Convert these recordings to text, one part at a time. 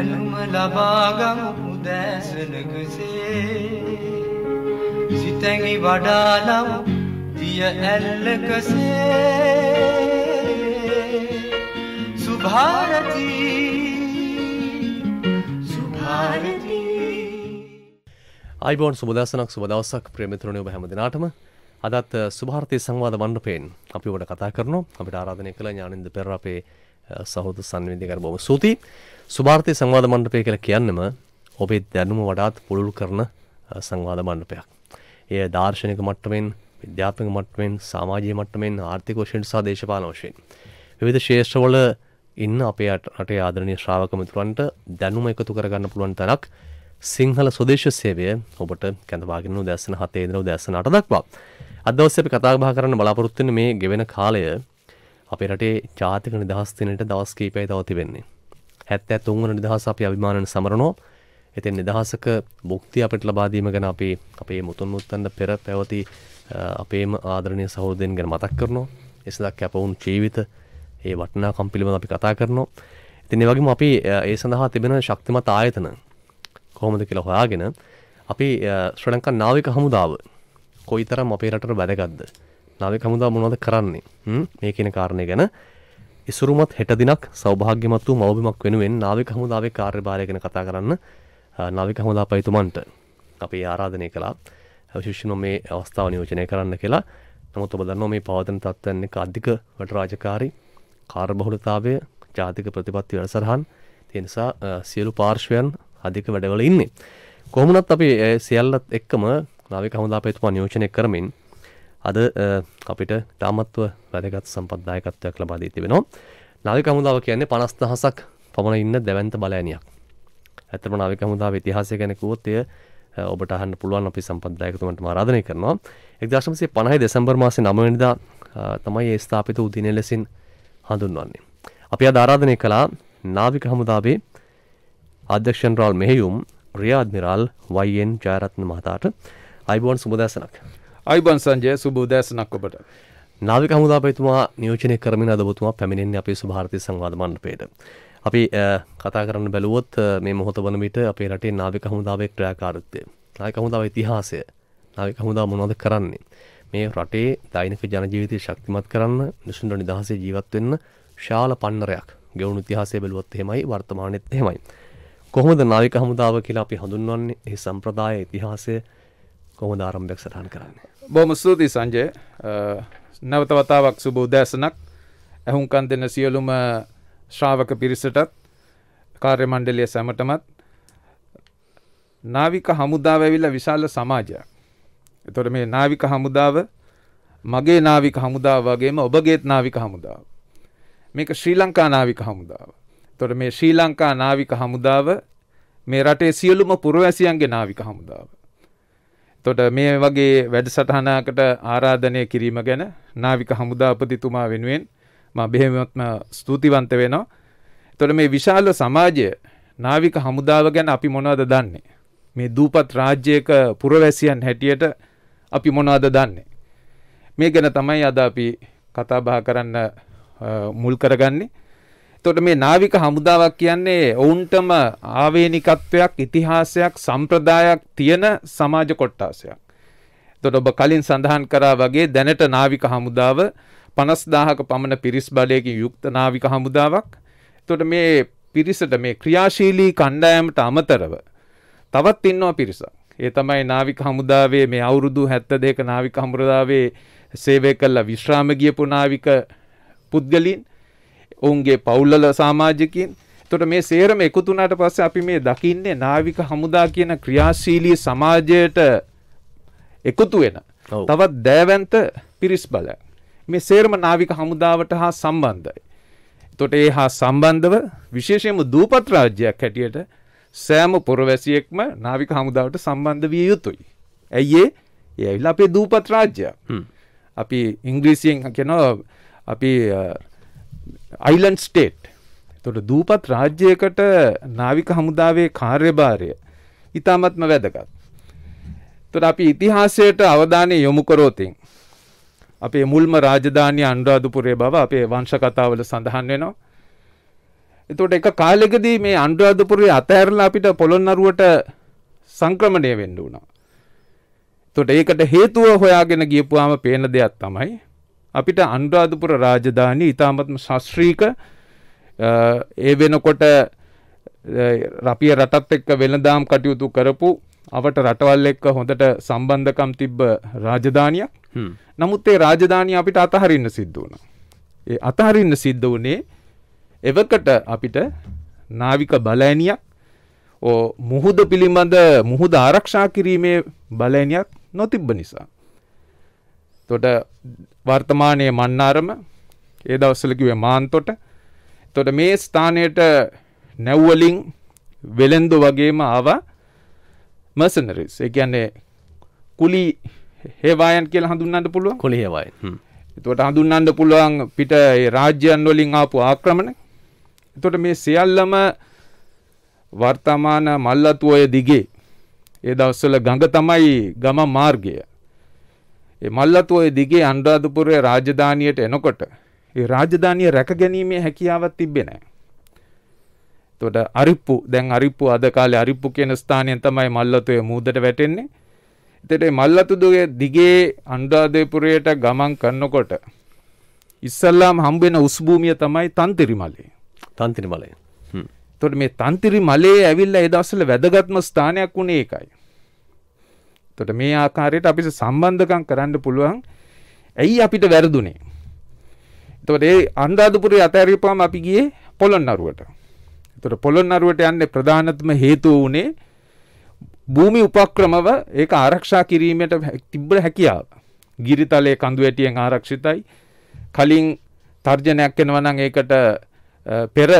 දැනුම ලබාගමු උදෑසනකසේ සිතැඟි වඩාලම් දිය ඇල්ලකසේ සුභාරතිී සුභාරතිී යිබෝන් සුබදසනක් සුබදවසක් ප්‍රමිතරණය බහැම දෙනාටම අදත් සුභාර්තය සංවාධ වන්නපයෙන් අපි ොට කතා කරනු අපිට ආරාධනය කළ ඥානින්ද පෙර අපේ සහෝද සන්විධකර බොම සූතියි සුභාර්ථය සංවාධ මණ්ඩපය කියලා කියන්නම ඔබේ දැනුම වඩාත් පුළුල් කරන සංවාධ මණ්ඩපයක්. එය දාර්ශනික මට්ටමෙන් විද්‍යාත්මක මට්ටමෙන් සමාජීය මට්ටමෙන් ආර්ථික වශයෙන් සහ දේශපාලන වශයෙන් විවිධ ශේෂ්ත්‍රවල ඉන්න අපේ රටේ ආදරණීය ශ්‍රාවක මිතුරන්ට දැනුම එකතු කරගන්න පුළුවන් තැනක් සිංහල ස්වදේශ සේවය ඔබට කැඳවාගෙන උදැසන හතේ ඉඳලා උදැසන අට දක්වා. අද දවසේ අපි කතා බහ කරන්න බලාපොරොත්තු වෙන්නේ මේ ගෙවෙන කාලය අපේ රටේ ජාතික නිදහස් දිනට දවස් කීපයයි තව තිබෙන්නේ. 73 වන නිදහස අපි අභිමානන සමරනවා. ඉතින් නිදහසක භුක්තිය අපිට ලබා දීම ගැන අපි අපේ මුතුන් මුත්තන්ට පෙර පැවති අපේම ආදරණීය සහෝදරයන් ගැන මතක් කරනවා. ඒ සඳහා කැපවුණු ජීවිත ඒ වටිනාකම් පිළිබඳව අපි කතා කරනවා. ඉතින් ඒ වගේම අපි ඒ සඳහා තිබෙන ශක්තිමත් ආයතන කොහොමද කියලා හොයාගෙන අපි ශ්‍රී ලංකා නාවික හමුදාව කොයිතරම් අපේ රටට වැදගත්ද? නාවික හමුදාව මොනවද කරන්නේ? මේ කියන කාරණේ ගැන ඉසුරුමත් හෙට දිනක් සෞභාග්‍යමත් වූ මවබිමක් වෙනුවෙන් නාවික හමුදාවේ කාර්යභාරය ගැන කතා කරන්න නාවික හමුදා පයිතුමන්ට අපි ආරාධනය කළා විශේෂයෙන්ම මේ අවස්ථාව නියෝජනය කරන්න කියලා. නමුත් ඔබ දන්නවා මේ පවතන තත්ත්වයන් එක අධික රට රාජකාරී කාර්යබහුලතාවය ජාතික ප්‍රතිපත්ති වැඩසටහන් ඒ නිසා සියලු පාර්ශ්වයන් අධික වැඩවල ඉන්නේ. කොහොමනත් අපි සියල්ලත් එක්කම නාවික හමුදා පයිතුමා නියෝජනය කරමින් අද අපිට තාමත්ව වැදගත් සම්පත්දායකත්වයක් ලබා දී තිබෙනවා. නාවික හමුදාව කියන්නේ 50000ක් පමණ ඉන්න දැවැන්ත බලෑනියක්. ඇත්තටම නාවික හමුදාවේ ඉතිහාසය ගැන කිව්වොත් එය ඔබට අහන්න පුළුවන් අපි සම්පත්දායකතුමන්ටම ආරාධනය කරනවා. 1950 දෙසැම්බර් මාසේ 9 වෙනිදා තමයි ඒ ස්ථාපිත වූ දිනය ලෙසින් හඳුන්වන්නේ. අපි අද ආරාධනය කළා නාවික හමුදාවේ අධ්‍යක්ෂ ජනරාල් මෙහෙයුම් රියා අද්මිරාල් වයිඑන් ජයරත්න මහතාට අයිබෝන් සුබදැසනක්. අයිබන් සංජය සුබෝදෑසනක් ඔබට. නාවික හමුදාපයතුමා නියෝජනය කරමින් අදබතුමා පැමිණෙන්නේ අපේ සුභාරතය සංවාධ මණ්ඩපයට. අපි කතා කරන්න බැලුවොත් මේ මොහොත වන විට අපේ රටේ නාවික හමුදාවේ ක්‍රාකාරත්වය. නායක හමුදාව ඉතිහාසය. නාවික හමුදා මොනවද කරන්නේ? මේ රටේ දෛනික ජනජීවිතය ශක්තිමත් කරන්න නිසුන්ට නිදහසේ ජීවත් වෙන්න ශාල පන්නරයක් ගෙවුණු ඉතිහාසය බැලුවොත් එහෙමයි වර්තමානෙත් එහෙමයි. කොහොමද නාවික හමුදාව කියලා අපි හඳුන්වන්නේ? ඒ සම්ප්‍රදාය ඉතිහාසය කොහොමද ආරම්භයක් සටහන් කරන්නේ. බොහොම ස්තුතියි සංජය. නැවත වතාවක් සුබ උදෑසනක්. ඇහුම්කන් දෙන සියලුම ශ්‍රාවක පිරිසටත් කාර්ය මණ්ඩලය සැමටමත් නාවික හමුදාව ඇවිල්ලා විශාල සමාජයක්. එතකොට මේ නාවික හමුදාව මගේ නාවික හමුදාව වගේම ඔබගේත් නාවික හමුදාව. මේක ශ්‍රී ලංකා නාවික හමුදාව. එතකොට මේ ශ්‍රී ලංකා නාවික හමුදාව මේ රටේ සියලුම පුරවැසියන්ගේ නාවික හමුදාව. තොට මේ වගේ වැඩසටහනාකට ආරාධනය කිරීම ගැන නාවික හමුදාපතිතුමා වෙනුවෙන් ම බෙහෙමත්ම ස්තුතිවන්ත වෙනවා. තොට මේ විශාල සමාජය නාවික හමුදාව ගැන අපි මොනවද දන්නේ. මේ දූපත් රාජ්‍යයක පුරවැසියන් හැටියට අපි මොනවද දන්නේ. මේ ගැන තමයි අද අපි කතාබහ කරන්න මුල් කරගන්නේ එතකොට මේ නාවික හමුදාවක් කියන්නේ ඔවුන්ටම ආවේනිකත්වයක් ඉතිහාසයක් සම්ප්‍රදායක් තියෙන සමාජ කොට්ටාසයක්. එතකොට ඔබ කලින් සඳහන් කරා වගේ දැනට නාවික හමුදාව 50000ක පමණ පිරිස් බලයකින් යුක්ත නාවික හමුදාවක්. එතකොට මේ පිරිසට මේ ක්‍රියාශීලී කණ්ඩායමට අමතරව තවත් ඉන්නවා පිරිසක්. ඒ තමයි නාවික හමුදාවේ මේ අවුරුදු 72ක නාවික හමුදාවේ සේවය කළ විශ්‍රාම ගියපු නාවික පුද්ගලයන් ඔවුන්ගේ පවුල්ලල සමාජිකින් එතකොට මේ සේරම එකතු වුණාට පස්සේ අපි මේ දකින්නේ නාවික හමුදා කියන ක්‍රියාශීලී සමාජයට එකතු වෙන තවත් දෑවන්ත පිරිස් බල මේ සේරම නාවික හමුදාවට හා සම්බන්ධයි. එතකොට ඒ හා සම්බන්ධව විශේෂයෙන්ම දූපත් රාජ්‍යයක් හැටියට සෑම පොරවැසියෙක්ම නාවික හමුදාවට සම්බන්ධ විය යුතුයි. ඇයි ඒ? ඒ ඇවිල්ලා අපේ දූපත් රාජ්‍යයක්. අපි ඉංග්‍රීසියෙන් කියනවා අපි අයිලන්් ස්ටේට් තොට දූපත් රාජ්‍යයකට නාවික හමුදාවේ කාර්යභාරය ඉතාමත්ම වැදගත්. තොට අපි ඉතිහාසයට අවධානය යොමු කරෝතින්. අපේ මුල්ම රාජධානය අන්ඩ්‍රාධපුරේ බව අපේ වංශකතාවල සඳහන් වෙනවා. එතොට එක කාලෙකදී මේ අන්ඩ්‍රාධපුරේ අතඇරලා අපිට පොළොන්නරුවට සංක්‍රමණය වෙන්න වුණා. තොට ඒකට හේතුව හොයාගෙන ගියපුවාම පේන දෙයක් තමයි අපිට අනුරාධපුර රාජධානී ඉතාමත්ම ශස්ත්‍රීක ඒ වෙනකොට රපිය රටත් එක්ක වෙළඳාම් කටයුතු කරපු අවට රටවල් එක්ක හොඳට සම්බන්ධකම් තිබ්බ රාජධානියක්. නමුත් ඒ රාජධානිය අපිට අතහරින්න සිද්ධ වුණා. ඒ අතහරින්න සිද්ධ වුණේ එවකට අපිට නාවික බලඇනියක් මුහුද පිළිබඳ මුහුද ආරක්ෂා කිරීමේ බලඇනියක් නොතිබ්බ නිසා. තොට වර්තමානය මන්නාරම ඒ දවස්සලකිවේ මාන්තොට තොට මේ ස්ථානයට නැව්වලින් වෙළෙන්දු වගේම ආවා මර්සනරිස් ඒ කියන්නේ කුලි හේවායන් කියලා හඳුන්වන්න පුළුවන් කුලි හේවායන් එතකොට හඳුන්වන්න පුළුවන් පිට රාජ්‍යයන් වලින් ආපු ආක්‍රමණ එතකොට මේ සියල්ලම වර්තමාන මල්ලතුවය දිගේ ඒ දවස්වල ගඟ තමයි ගම මාර්ගය මල්ලතු ඔය දිගේ අනුරාධපුරයේ රාජධානියට එනකොට ඒ රාජධානිය රැකගැනීමේ හැකියාවක් තිබ්බේ නැහැ. එතකොට අරිප්පු දැන් අරිප්පු අද කාලේ අරිප්පු කියන ස්ථානයෙන් තමයි මල්ලතුයේ මූදට වැටෙන්නේ. එතකොට මේ මල්ලතුගේ දිගේ අනුරාධපුරයට ගමන් කරනකොට ඉස්සල්ලාම හම්බ වෙන උස් භූමිය තමයි තන්තිරි මලේ. තන්තිරි මලේ. හ්ම්. එතකොට මේ තන්තිරි මලේ ඇවිල්ලා ඒ දවස්වල වැදගත්ම ස්ථානයක් උනේ ඒකයි. තොට මේ ආකාරයට අපිට සම්බන්ධකම් කරන්න පුළුවන් ඇයි අපිට වැරදුනේ එතකොට ඒ අන්දාදුපුරේ අතහැරපාම අපි ගියේ පොළොන්නරුවට එතකොට පොළොන්නරුවට යන්නේ ප්‍රධානතම හේතුව උනේ භූමි උපක්‍රමව ඒක ආරක්ෂා කිරීමට තිබ්බ හැකියාව ගිරිතලයේ කඳු ඇටියෙන් ආරක්ෂිතයි කලින් තර්ජනයක් වෙනවා නම් ඒකට පෙර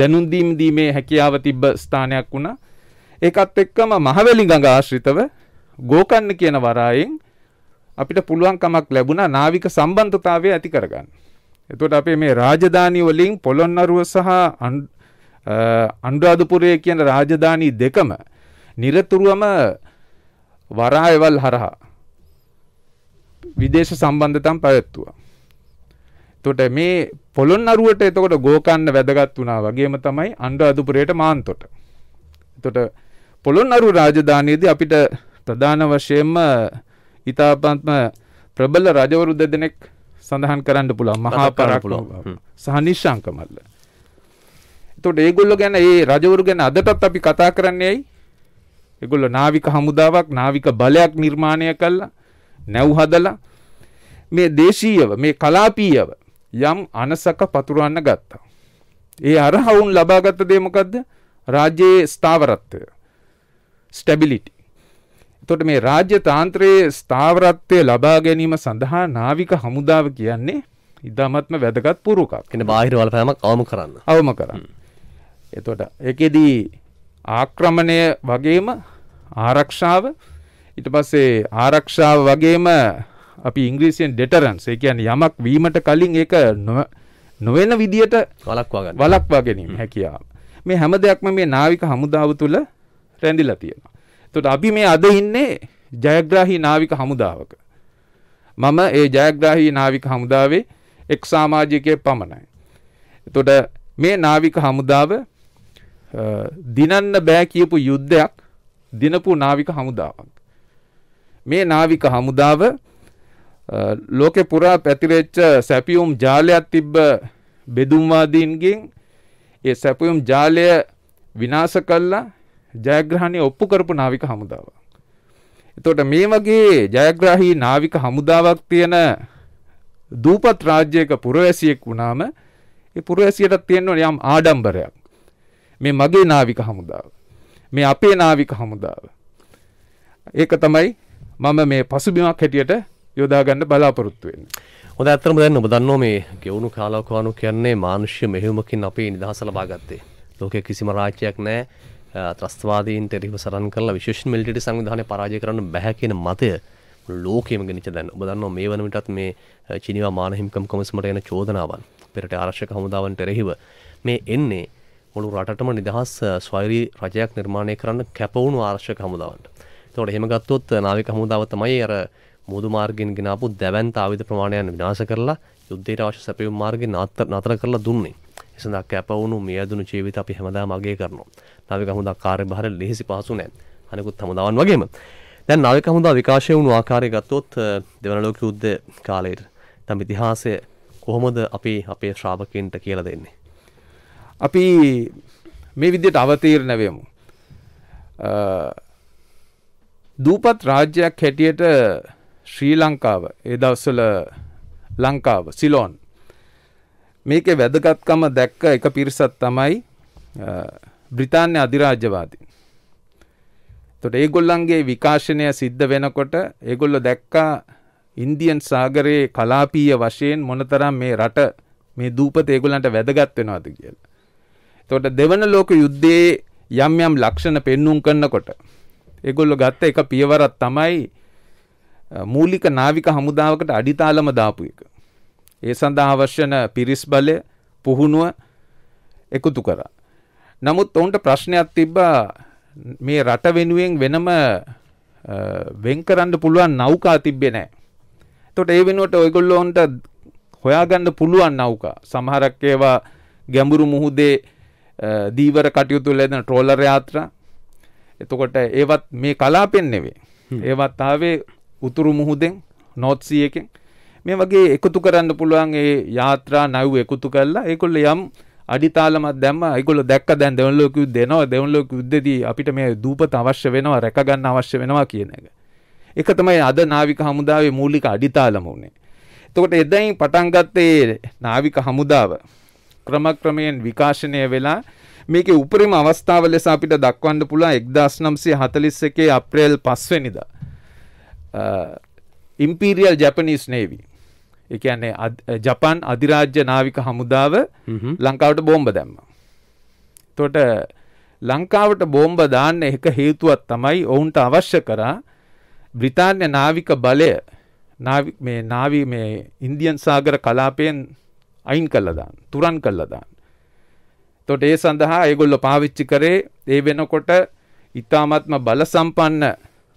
දැනුම් දීම දීමේ හැකියාව තිබ්බ ස්ථානයක් වුණා ඒකත් එක්කම මහවැලි ගඟ ආශ්‍රිතව ගෝකන්න කියන වරායෙන් අපිට පුළුවන්කමක් ලැබුණා නාවික සම්බන්ධතාවය ඇති කරගන්න. එතකොට අපේ මේ රාජධානි වලින් පොළොන්නරුව සහ අනුරාධපුරය කියන රාජධානි දෙකම নিরතුරුවම වරායවල් හරහා විදේශ සම්බන්ධතම් පැවැත්තුවා. එතකොට මේ පොළොන්නරුවට එතකොට ගෝකන්න වැදගත් වුණා වගේම තමයි අනුරාධපුරයට මාන්තොට. එතකොට පොළොන්නරුව රාජධානියේදී අපිට ප්‍රධාන වශයෙන්ම ඉතාපත්ම ප්‍රබල රජවරු දෙදෙනෙක් සඳහන් කරන්න පුළුවන් මහා පරාක්‍රම සහ නිශ්ශංක මල්ල. එතකොට ඒගොල්ලෝ ගැන ඒ රජවරු ගැන අදටත් අපි කතා කරන්නේ ඇයි? ඒගොල්ලෝ නාවික හමුදාවක් නාවික බලයක් නිර්මාණය කළා නැව් හදලා මේ දේශීයව මේ කලාපීයව යම් අනසක පතුරවන්න ගත්තා. ඒ අරහවුන් ලබාගත්ත දේ මොකද්ද? රාජ්‍යයේ ස්ථාවරත්වය. ස්ටැබිලිටි. එතකොට මේ රාජ්‍ය තාන්ත්‍රයේ ස්ථාවරත්වය ලබා ගැනීම සඳහා නාවික හමුදාව කියන්නේ ඉතාමත්ම වැදගත් පුරුකක්. කියන්නේ බාහිර වලපෑමක් අවම කරන්න. අවම කරන්න. එතකොට ඒකෙදී ආක්‍රමණය වගේම ආරක්ෂාව ඊට පස්සේ ආරක්ෂාව වගේම අපි ඉංග්‍රීසියෙන් ඩෙටරන්ස් ඒ කියන්නේ යමක් වීමට කලින් ඒක නොවන විදියට වළක්වා ගන්න. වළක්වා ගැනීම හැකියාව. මේ හැම දෙයක්ම මේ නාවික හමුදාව තුළ රැඳිලා තියෙනවා. තොට අපි මේ අද ඉන්නේ ජයග්‍රාහි නාවික හමුදාවක. මම ඒ ජයග්‍රාහි නාවික හමුදාවේ එක් සාමාජිකය පමණයි. තොට මේ නාවික හමුදාව දිනන්න බෑ කියපු යුද්ධයක් දිනපු නාවික හමුදාවක්. මේ නාවික හමුදාව ලෝකෙ පුරා පැතිරෙච්ච සැපියුම් ජාලයක් තිබ්බ බෙදුම්වාදීන්ගෙන් ඒ සැපියුම් ජාලය විනාශ කල්ලා ජයග්‍රහණය ඔප්පු කරපු නාවික හමුදාවක්. එතකොට මේ වගේ ජයග්‍රාහී නාවික හමුදාවක් තියෙන දූපත් රාජ්‍යයක පුරවැසියෙක් වුණාම ඒ පුරවැසියටත් තියෙනවා යම් ආඩම්බරයක්. මේ මගේ නාවික හමුදාව. මේ අපේ නාවික හමුදාව. ඒක තමයි මම මේ පසුබිමක් හැටියට යොදා ගන්න බලාපොරොත්තු වෙන්නේ. හොඳ ඇත්තටම දැන් ඔබ දන්නෝ මේ ගෙවුණු කාලවකවානු කියන්නේ මානුෂ්‍ය මෙහෙයුමකින් අපේ නිදහස ලබා ගත්තේ. ලෝකයේ කිසිම රාජ්‍යයක් නැහැ ත්‍රස්වාදීන්ට එරෙහිව සරන් කරලා විශේෂයෙන් මිලිටරි සංවිධානය පරාජය කරන්න බෑ කියන මතය ලෝකෙම ගෙනිච්ච දැන්. ඔබ දන්නවා මේ වන විටත් මේ චීනීවා මාන හිමිකම් කොමිසමට එන චෝදනාවන් පෙරට ආරක්ෂක හමුදාවන්ට එරෙහිව මේ එන්නේ මුළු රටටම නිදහස් ස්වෛරී රජයක් නිර්මාණය කරන්න කැපවුණු ආරක්ෂක හමුදාවන්ට. එතකොට එහෙම ගත්තොත් නාවික හමුදාව තමයි අර මුහුදු මාර්ගෙන් ගෙනාපු දැවැන්ත ආයුධ ප්‍රමාණයන් විනාශ කරලා යුද්ධයට අවශ්‍ය සැපයුම් මාර්ගෙන් නතර කරලා දුන්නේ. ඒ සඳහා කැපවුණු මියදුණු ජීවිත අපි හැමදාම අගය කරනවා. නාවික හමුදා කාර්යභාර ලිහිසි පහසු නැහැ. අනිකුත් හමුදාවන් වගේම. දැන් නාවික හමුදා විකාශය වුණු ආකාරය ගත්තොත් දෙවන ලෝක යුද්ධ කාලයේ තම ඉතිහාසය කොහොමද අපි අපේ ශ්‍රාවකයන්ට කියලා දෙන්නේ? අපි මේ විදිහට අවතීර්ණ වෙමු. දූපත් රාජ්‍යයක් හැටියට ශ්‍රී ලංකාව ඒ දවස්වල ලංකාව සිලෝන් මේකේ වැදගත්කම දැක්ක එක පිරිසක් තමයි බ්‍රිතාන්‍ය අධිරාජ්‍යවාදී. එතකොට ඒගොල්ලන්ගේ විකාශනය සිද්ධ වෙනකොට ඒගොල්ලෝ දැක්කා ඉන්දියන් සාගරයේ කලාපීය වශයෙන් මොනතරම් මේ රට මේ දූපත ඒගොල්ලන්ට වැදගත් වෙනවද කියලා. එතකොට දෙවන ලෝක යුද්ධයේ යම් යම් ලක්ෂණ පෙන්눔 කරනකොට ඒගොල්ලෝ ගත්ත එක පියවරක් තමයි මූලික නාවික හමුදාවකට අඩිතාලම දාපු එක. ඒ සඳහා අවශ්‍යන පිරිස් බලය පුහුණුව එකතු කරා. නමුත් ඔවුන්ට ප්‍රශ්නයක් තිබ්බා මේ රට වෙනුවෙන් වෙනම වෙන් කරන්න පුළුවන් නෞකා තිබ්බේ නැහැ. එතකොට ඒ වෙනුවට ඔයගොල්ලෝ ඔවුන්ට හොයාගන්න පුළුවන් නෞකා. සමහරක් ඒවා ගැඹුරු මුහුදේ දීවර කටයුතු වල යන ට්‍රෝලර් යාත්‍රා. එතකොට ඒවත් මේ කලාපෙන් නෙවෙයි. ඒවත් ආවේ උතුරු මුහුදෙන් නෝත් සියකෙන් මේ වගේ එකතු කරන්න පුළුවන් ඒ යාත්‍රා නැව් එකතු කරලා ඒකොල්ල යම් අඩිතාලමත් දැම්ම ඒගොල්ලෝ දැක්ක දැන් දෙවන ලෝක යුද්ධේනවා දෙවන ලෝක යුද්ධදී අපිට මේ දූපත අවශ්‍ය වෙනවා රැක ගන්න අවශ්‍ය වෙනවා කියන එක. ඒක තමයි අද නාවික හමුදාවේ මූලික අඩිතාලම උනේ. එතකොට එදයින් පටන් ගත්තේ නාවික හමුදාව ක්‍රමක්‍රමයෙන් විකාශනය වෙලා මේකේ උපරිම අවස්ථාව ලෙස අපිට දක්වන්න පුළුවන් 1941 අප්‍රේල් 5 වෙනිදා. ඉම්පීරියල් ජැපනීස් නේවී ඒ කියන්නේ ජපන් අධිරාජ්‍ය නාවික හමුදාව ලංකාවට බෝම්බ දැම්ම. එතකොට ලංකාවට බෝම්බ දාන්න එක හේතුවක් තමයි ඔවුන්ට අවශ්‍ය කරා බ්‍රිතාන්‍ය නාවික බලය මේ නාවි මේ ඉන්දියන් සාගර කලාපයෙන් අයින් කළා දාන්න, තුරන් කළා දාන්න. එතකොට ඒ සඳහා ඒගොල්ලෝ පාවිච්චි කරේ ඒ වෙනකොට ඊ타ත්ම බල සම්පන්න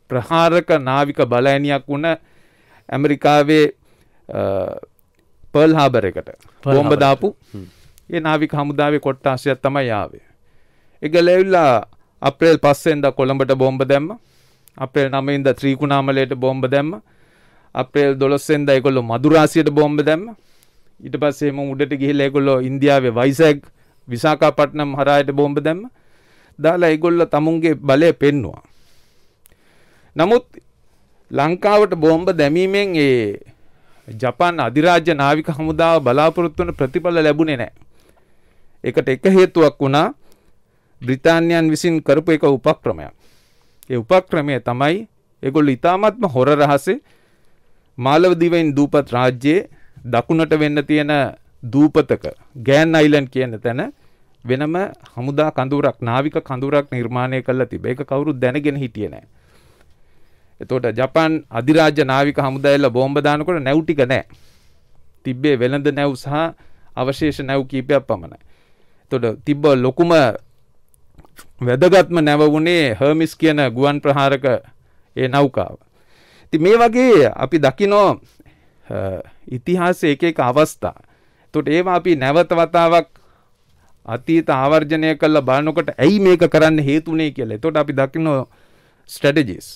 ප්‍රහාරක නාවික බලඇණියක් වුණ ඇමරිකාවේ පල් හාබර එකට පොම්බ දාපු ඒ නාවික හමුදාවේ කොට්ටාසියක් තමයි යාවේ එක ලැවිල්ලා අප්‍රේල් පස්සෙන්ද කොළඹට බොම්බ දැම්ම අපේ නමයින්ද ත්‍රීකුණාමලයට බොම්බ දැම්ම අපේල් දොලොස්සෙන්ද එකොල්ලො මදුරාසියට බොම්බ දැම්ම ඉට පස්සේම උඩට ගිහිල එකොල්ලො ඉන්දියාවේ වයිසැක් විසාකාපට්නම් හරයට බොම්බ දැම්ම දාලා ඒගොල්ල තමුන්ගේ බලය පෙන්නවා නමුත් ලංකාවට බෝම්බ දැමීමෙන් ඒ ජපාන් අධිරාජ්‍ය නාවික හමුදාව බලාපොරොත්තු වන ප්‍රතිඵල ලැබුණේ නැහැ. ඒකට එක හේතුවක් වුණා බ්‍රිතාන්‍යයන් විසින් කරපු එක උපක්‍රමයක්. ඒ උපක්‍රමය තමයි ඒගොල්ලෝ ඉතාමත්ම හොර රහසේ මාලවදීවයින් දූපත් රාජ්‍යයේ දකුණට වෙන්න තියෙන දූපතක ගෑන් අයිලන් කියන තැන වෙනම හමුදා කඳුරක් නාවික කඳුරක් නිර්මාණය කළා තිබේ. ඒක කවුරුත් දැනගෙන හිටියේ නැහැ. එතකොට ජපන් අධිරාජ්‍ය නාවික හමුදාවල බෝම්බ දානකොට නැව් ටික නැහැ. තිබ්බේ වෙළඳ නැව් සහ අවශේෂ නැව් කීපයක් පමණයි. එතකොට තිබ්බ ලොකුම වැදගත්ම නැව වුණේ හර්මිස් කියන ගුවන් ප්‍රහාරක ඒ නෞකාව. ඉතින් මේ වගේ අපි දකිනෝ ඉතිහාසයේ එක එක අවස්ථා. එතකොට ඒවා අපි නැවත වතාවක් අතීත ආවර්ජනය කළ බලනකොට ඇයි මේක කරන්න හේතුනේ කියලා. එතකොට අපි දකිනෝ strategies.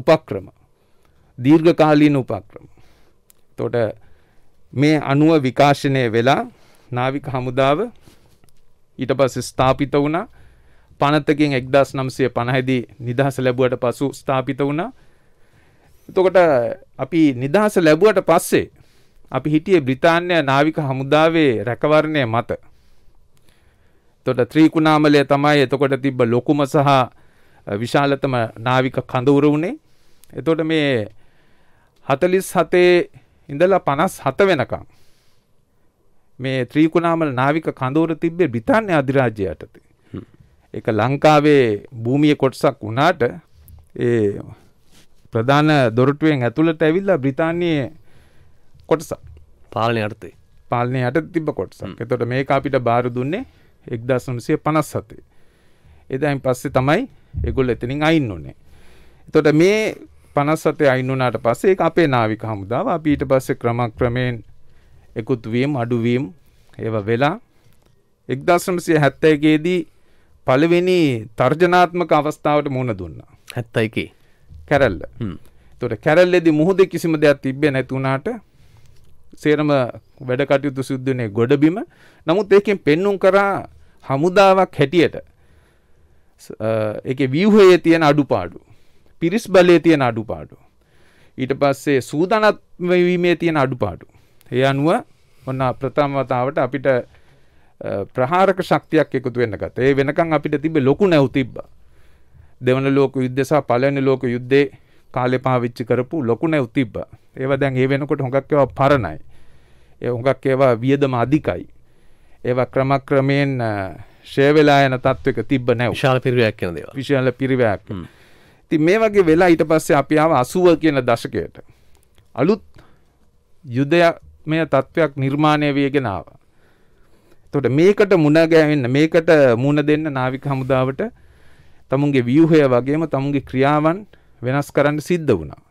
උපක්‍රම දීර්ඝකාලීන උපක්‍රම. එතකොට මේ අණුව විකාශනය වෙලා නාවික හමුදාව ඊට පස්සේ ස්ථාපිත වුණා. පනතකින් 1950 දී නිදහස ලැබුවට පසු ස්ථාපිත වුණා. එතකොට අපි නිදහස ලැබුවට පස්සේ අපි හිටියේ බ්‍රිතාන්‍ය නාවික හමුදාවේ රැකවරණය මත. එතකොට ත්‍රිකුණාමලය තමයි එතකොට තිබ්බ ලොකුම සහ විශාලතම නාවික කඳවුර වුණේ. එතකොට මේ 47 ඉඳලා 57 වෙනකම් මේ ත්‍රිකුණාමල නාවික කඳවුර තිබ්බේ බ්‍රිතාන්‍ය අධිරාජ්‍ය යටතේ. ඒක ලංකාවේ භූමියේ කොටසක් වුණාට ඒ ප්‍රධාන දොරටුවෙන් ඇතුළට ඇවිල්ලා බ්‍රිතාන්‍යයේ කොටස පාලනය යටතේ. පාලනය යටතේ තිබ්බ කොටසක්. එතකොට මේක අපිට බාර දුන්නේ 1957. එදායින් පස්සේ තමයි ඒගොල්ලෝ එතනින් අයින් උනේ. එතකොට මේ පනස්සතේ අයින් වුණාට පස්සේ ඒක අපේ නාවික හමුදාව අපි ඊට පස්සේ ක්‍රමක්‍රමයෙන් එකතු වීම අඩු වීම ඒවා වෙලා 1971 දී පළවෙනි තර්ජනාත්මක අවස්ථාවට මුහුණ දුන්නා 71 කැරල්ල හ්ම් එතකොට කැරල්ලේදී මුහුදේ කිසිම දෙයක් තිබ්බේ නැති වුණාට සේරම වැඩ කටයුතු සිද්ධ වෙන්නේ ගොඩබිම. නමුත් ඒකෙන් පෙන්눔 කරා හමුදාවක් හැටියට ඒකේ ව්‍යුහයේ තියෙන අඩුපාඩු. පිරිස් බලය තියෙන අඩුපාඩු. ඊට පස්සේ සූදානත්වීමේ තියෙන අඩුපාඩු. ඒ අනුව ඔන්න ප්‍රථම වතාවට අපිට ප්‍රහාරක ශක්තියක් එකතු වෙන්න ගත්තා. ඒ වෙනකන් අපිට තිබ්බේ ලොකු නැව් තිබ්බා. දෙවන ලෝක යුද්ධය සහ පළවෙනි ලෝක යුද්ධේ කාලේ පාවිච්චි කරපු ලොකු නැව් තිබ්බා. ඒවා දැන් ඒ වෙනකොට හුඟක් ඒවා පරණයි. ඒ හුඟක් ඒවා වියදම අධිකයි. ඒවා ක්‍රමක්‍රමයෙන් ෂේ වෙලා යන තත්වයක තිබ්බ නැව්. විශාල පිරිවැයක් වෙන දේවල්. විශාල පිරිවැයක්. ඉතින් මේ වගේ වෙලා ඊට පස්සේ අපි ආව 80 කියන දශකයට අලුත් යුදයමය තත්වයක් නිර්මාණය වේගෙන ආවා. එතකොට මේකට මුණ ගැහෙන්න මේකට මුණ දෙන්න නාවික හමුදාවට තමුන්ගේ ව්‍යුහය වගේම තමුන්ගේ ක්‍රියාවන් වෙනස් කරන්න සිද්ධ වුණා.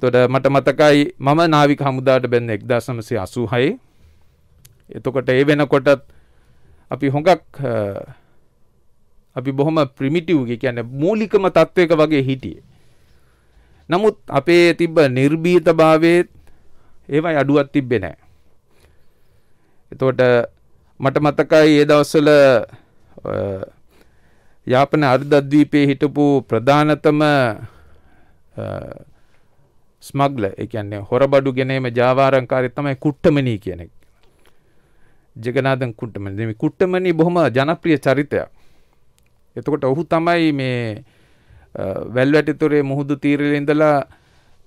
එතකොට මට මතකයි මම නාවික හමුදාවට බැන්න 1986 එතකොට ඒ වෙනකොටත් අපි හොඟක් අපි බොහොම ප්‍රිමිටිව්ගේ කියන මූලිකම තත්ත්වයක වගේ හිටියේ. නමුත් අපේ තිබ්බ නිර්භීතභාවයේ ඒවයි අඩුවක් තිබ්බේ නැහැ. එතකොට මට මතකයි ඒ දවස්වල යාපන අර්ධද්වීපයේ හිටපු ප්‍රධානතම ස්මග්ල ඒ කියන්නේ හොරබඩු ගෙනීම ජාවාරංකාරය තමයි කුට්ටමනී කියන එක. ජගනාදන් කුට්ටමනී. මේ කුට්ටමනී බොහොම ජනප්‍රිය චරිතයක්. එතකොට ඔහු තමයි මේ වැල් වැටිතුරේ මුහුදු තීරයේ ඉඳලා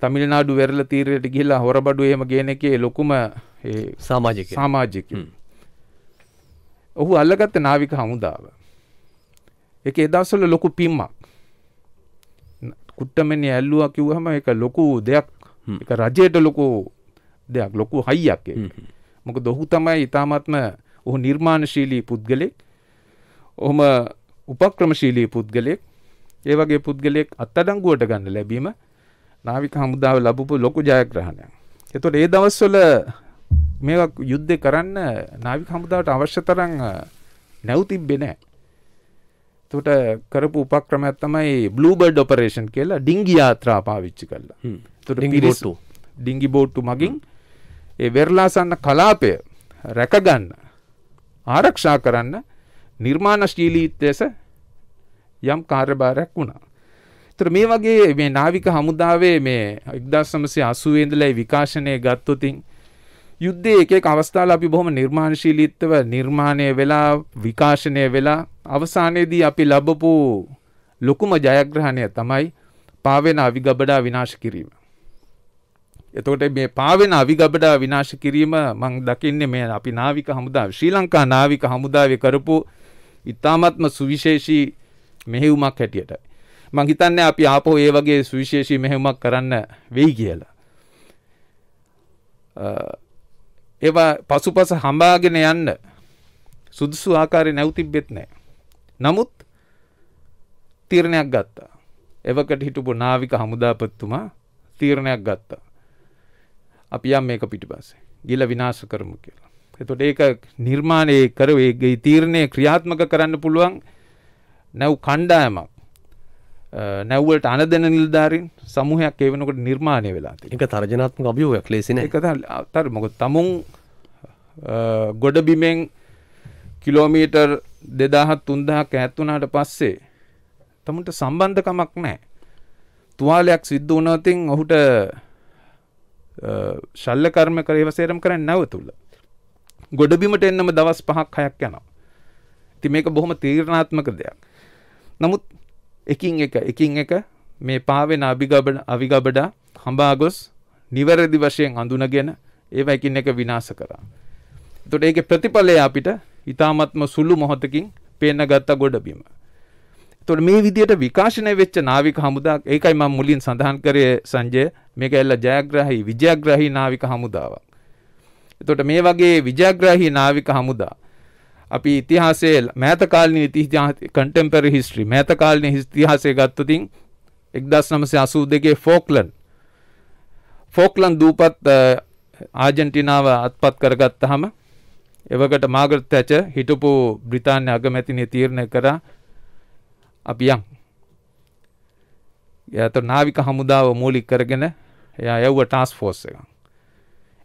තමිල්නාඩු වෙරළ තීරයට ගිහිල්ලා හොරබඩු එහෙම ගේන එකේ ලොකුම ඒ සමාජික සමාජික. ඔහු අල්ලගත්තේ නාවික හමුදාව. ඒක ඒ දවස්වල ලොකු පිම්මක්. කුට්ටමනේ ඇල්ලුවා කිව්වහම ඒක ලොකු දෙයක්. ඒක රජයට ලොකු දෙයක් ලොකු හයියක් ඒක. මොකද ඔහු තමයි ඊ타මත්ම ඔහු නිර්මාණශීලී පුද්ගලෙක්. ඔහම උපක්‍රමශීලී පුද්ගලයෙක් ඒ වගේ පුද්ගලයෙක් අත්අඩංගුවට ගන්න ලැබීම නාවික හමුදාව ලැබපු ලොකු ජයග්‍රහණයක්. එතකොට ඒ දවස්වල මේවා යුද්ධ කරන්න නාවික හමුදාවට අවශ්‍ය තරම් නැව් තිබ්බේ නැහැ. එතකොට කරපු උපක්‍රමයක් තමයි බ්ලූබර්ඩ් ඔපරේෂන් කියලා ඩිංගි යාත්‍රා පාවිච්චි කළා. එතකොට ඩිංගි බෝට්ටු ඩිංගි බෝට්ටු මගින් ඒ වෙරලාසන්න කලාපය රැකගන්න ආරක්ෂා කරන්න නිර්මාණශීලී ලෙස යම් කාර්යභාරයක් වුණා. ඒතර මේ වගේ මේ නාවික හමුදාවේ මේ 1980 ඉඳලා විකාශනය ගත්තොතින් යුද්ධයේ එක එක අවස්ථාවල අපි බොහොම නිර්මාණශීලීත්වව නිර්මාණය වෙලා විකාශනය වෙලා අවසානයේදී අපි ලැබපු ලොකුම ජයග්‍රහණය තමයි පාවෙන අවිගබඩා විනාශ කිරීම. එතකොට මේ පාවෙන අවිගබඩා විනාශ කිරීම මං දකින්නේ මේ අපි නාවික හමුදාව ශ්‍රී ලංකා නාවික හමුදාවේ කරපු ඉතාමත්ම සුවිශේෂී මෙහෙවුමක් හැටියට. මං හිතන්නේ අපි ආපහු ඒ වගේ සුවිශේෂී මෙහෙවුමක් කරන්න වෙයි කියලා. ඒවා පසුපස හඹාගෙන යන්න සුදුසු ආකාරය නැවතිබ්බෙත් නෑ. නමුත් තීරණයක් ගත්තා. එවකට හිටපු නාවික හමුදාපත්තුමා තීරණයක් ගත්තා. අපි යම් මේක පිටිපස්සේ. ගිල විනාශ කරමු කියලා. එතකොට ඒක නිර්මාණය කර ඒ තීරණය ක්‍රියාත්මක කරන්න පුළුවන් නැව් කණ්ඩායමක් නැව්වලට අනදෙන නිලධාරීන් සමූහයක් ඒ වෙනකොට නිර්මාණය වෙලා තියෙනවා. ඒක තර්ජනාත්මක අභියෝගයක් ලේසි නෑ. ඒක තර මොකද තමුන් ගොඩබිමෙන් කිලෝමීටර් 2000 3000ක් ඈත් වුණාට පස්සේ තමුන්ට සම්බන්ධකමක් නැහැ. තුවාලයක් සිද්ධ වුණොත් ඔහුට ශල්‍ය කර්ම කරේව සේරම කරන්නේ නැවතුළා. ගොඩබිමට එන්නම දවස් පහක් හයක් යනවා. ඉතින් මේක බොහොම තීරණාත්මක දෙයක්. නමුත් එකින් එක එකින් එක මේ පාවෙන අභිගබඩ අවිගබඩා හඹා ගොස් නිවැරදි වශයෙන් හඳුනගෙන ඒවා එකින් එක විනාශ කරා. එතකොට ඒකේ ප්‍රතිඵලය අපිට ඊ타මත්ම සුළු මොහොතකින් පේන්න ගත්ත ගොඩබිම. එතකොට මේ විදිහට විකාශනය වෙච්ච නාවික හමුදා ඒකයි මම මුලින් සඳහන් කරේ සංජය මේක ඇල්ල ජයග්‍රහී විජයග්‍රහී නාවික හමුදාවක්. එතකොට මේ වගේ විජයග්‍රාහී නාවික හමුදා අපි ඉතිහාසයේ මෑත කාලීන ඉතිහාස contemporary history මෑත කාලීන ඉතිහාසය ගත්තොත් 1982 ෆෝක්ලන්ඩ් ෆෝක්ලන්ඩ් දූපත් ආජන්ටිනාව අත්පත් කරගත්තාම එවකට මාගරට් තැචර් හිටපු බ්‍රිතාන්‍ය අගමැතිනිය තීරණය කරා අපි යම්. එයාට නාවික හමුදාව මූලික කරගෙන එයා යවුව ටාස්ක් ෆෝස් එකක්.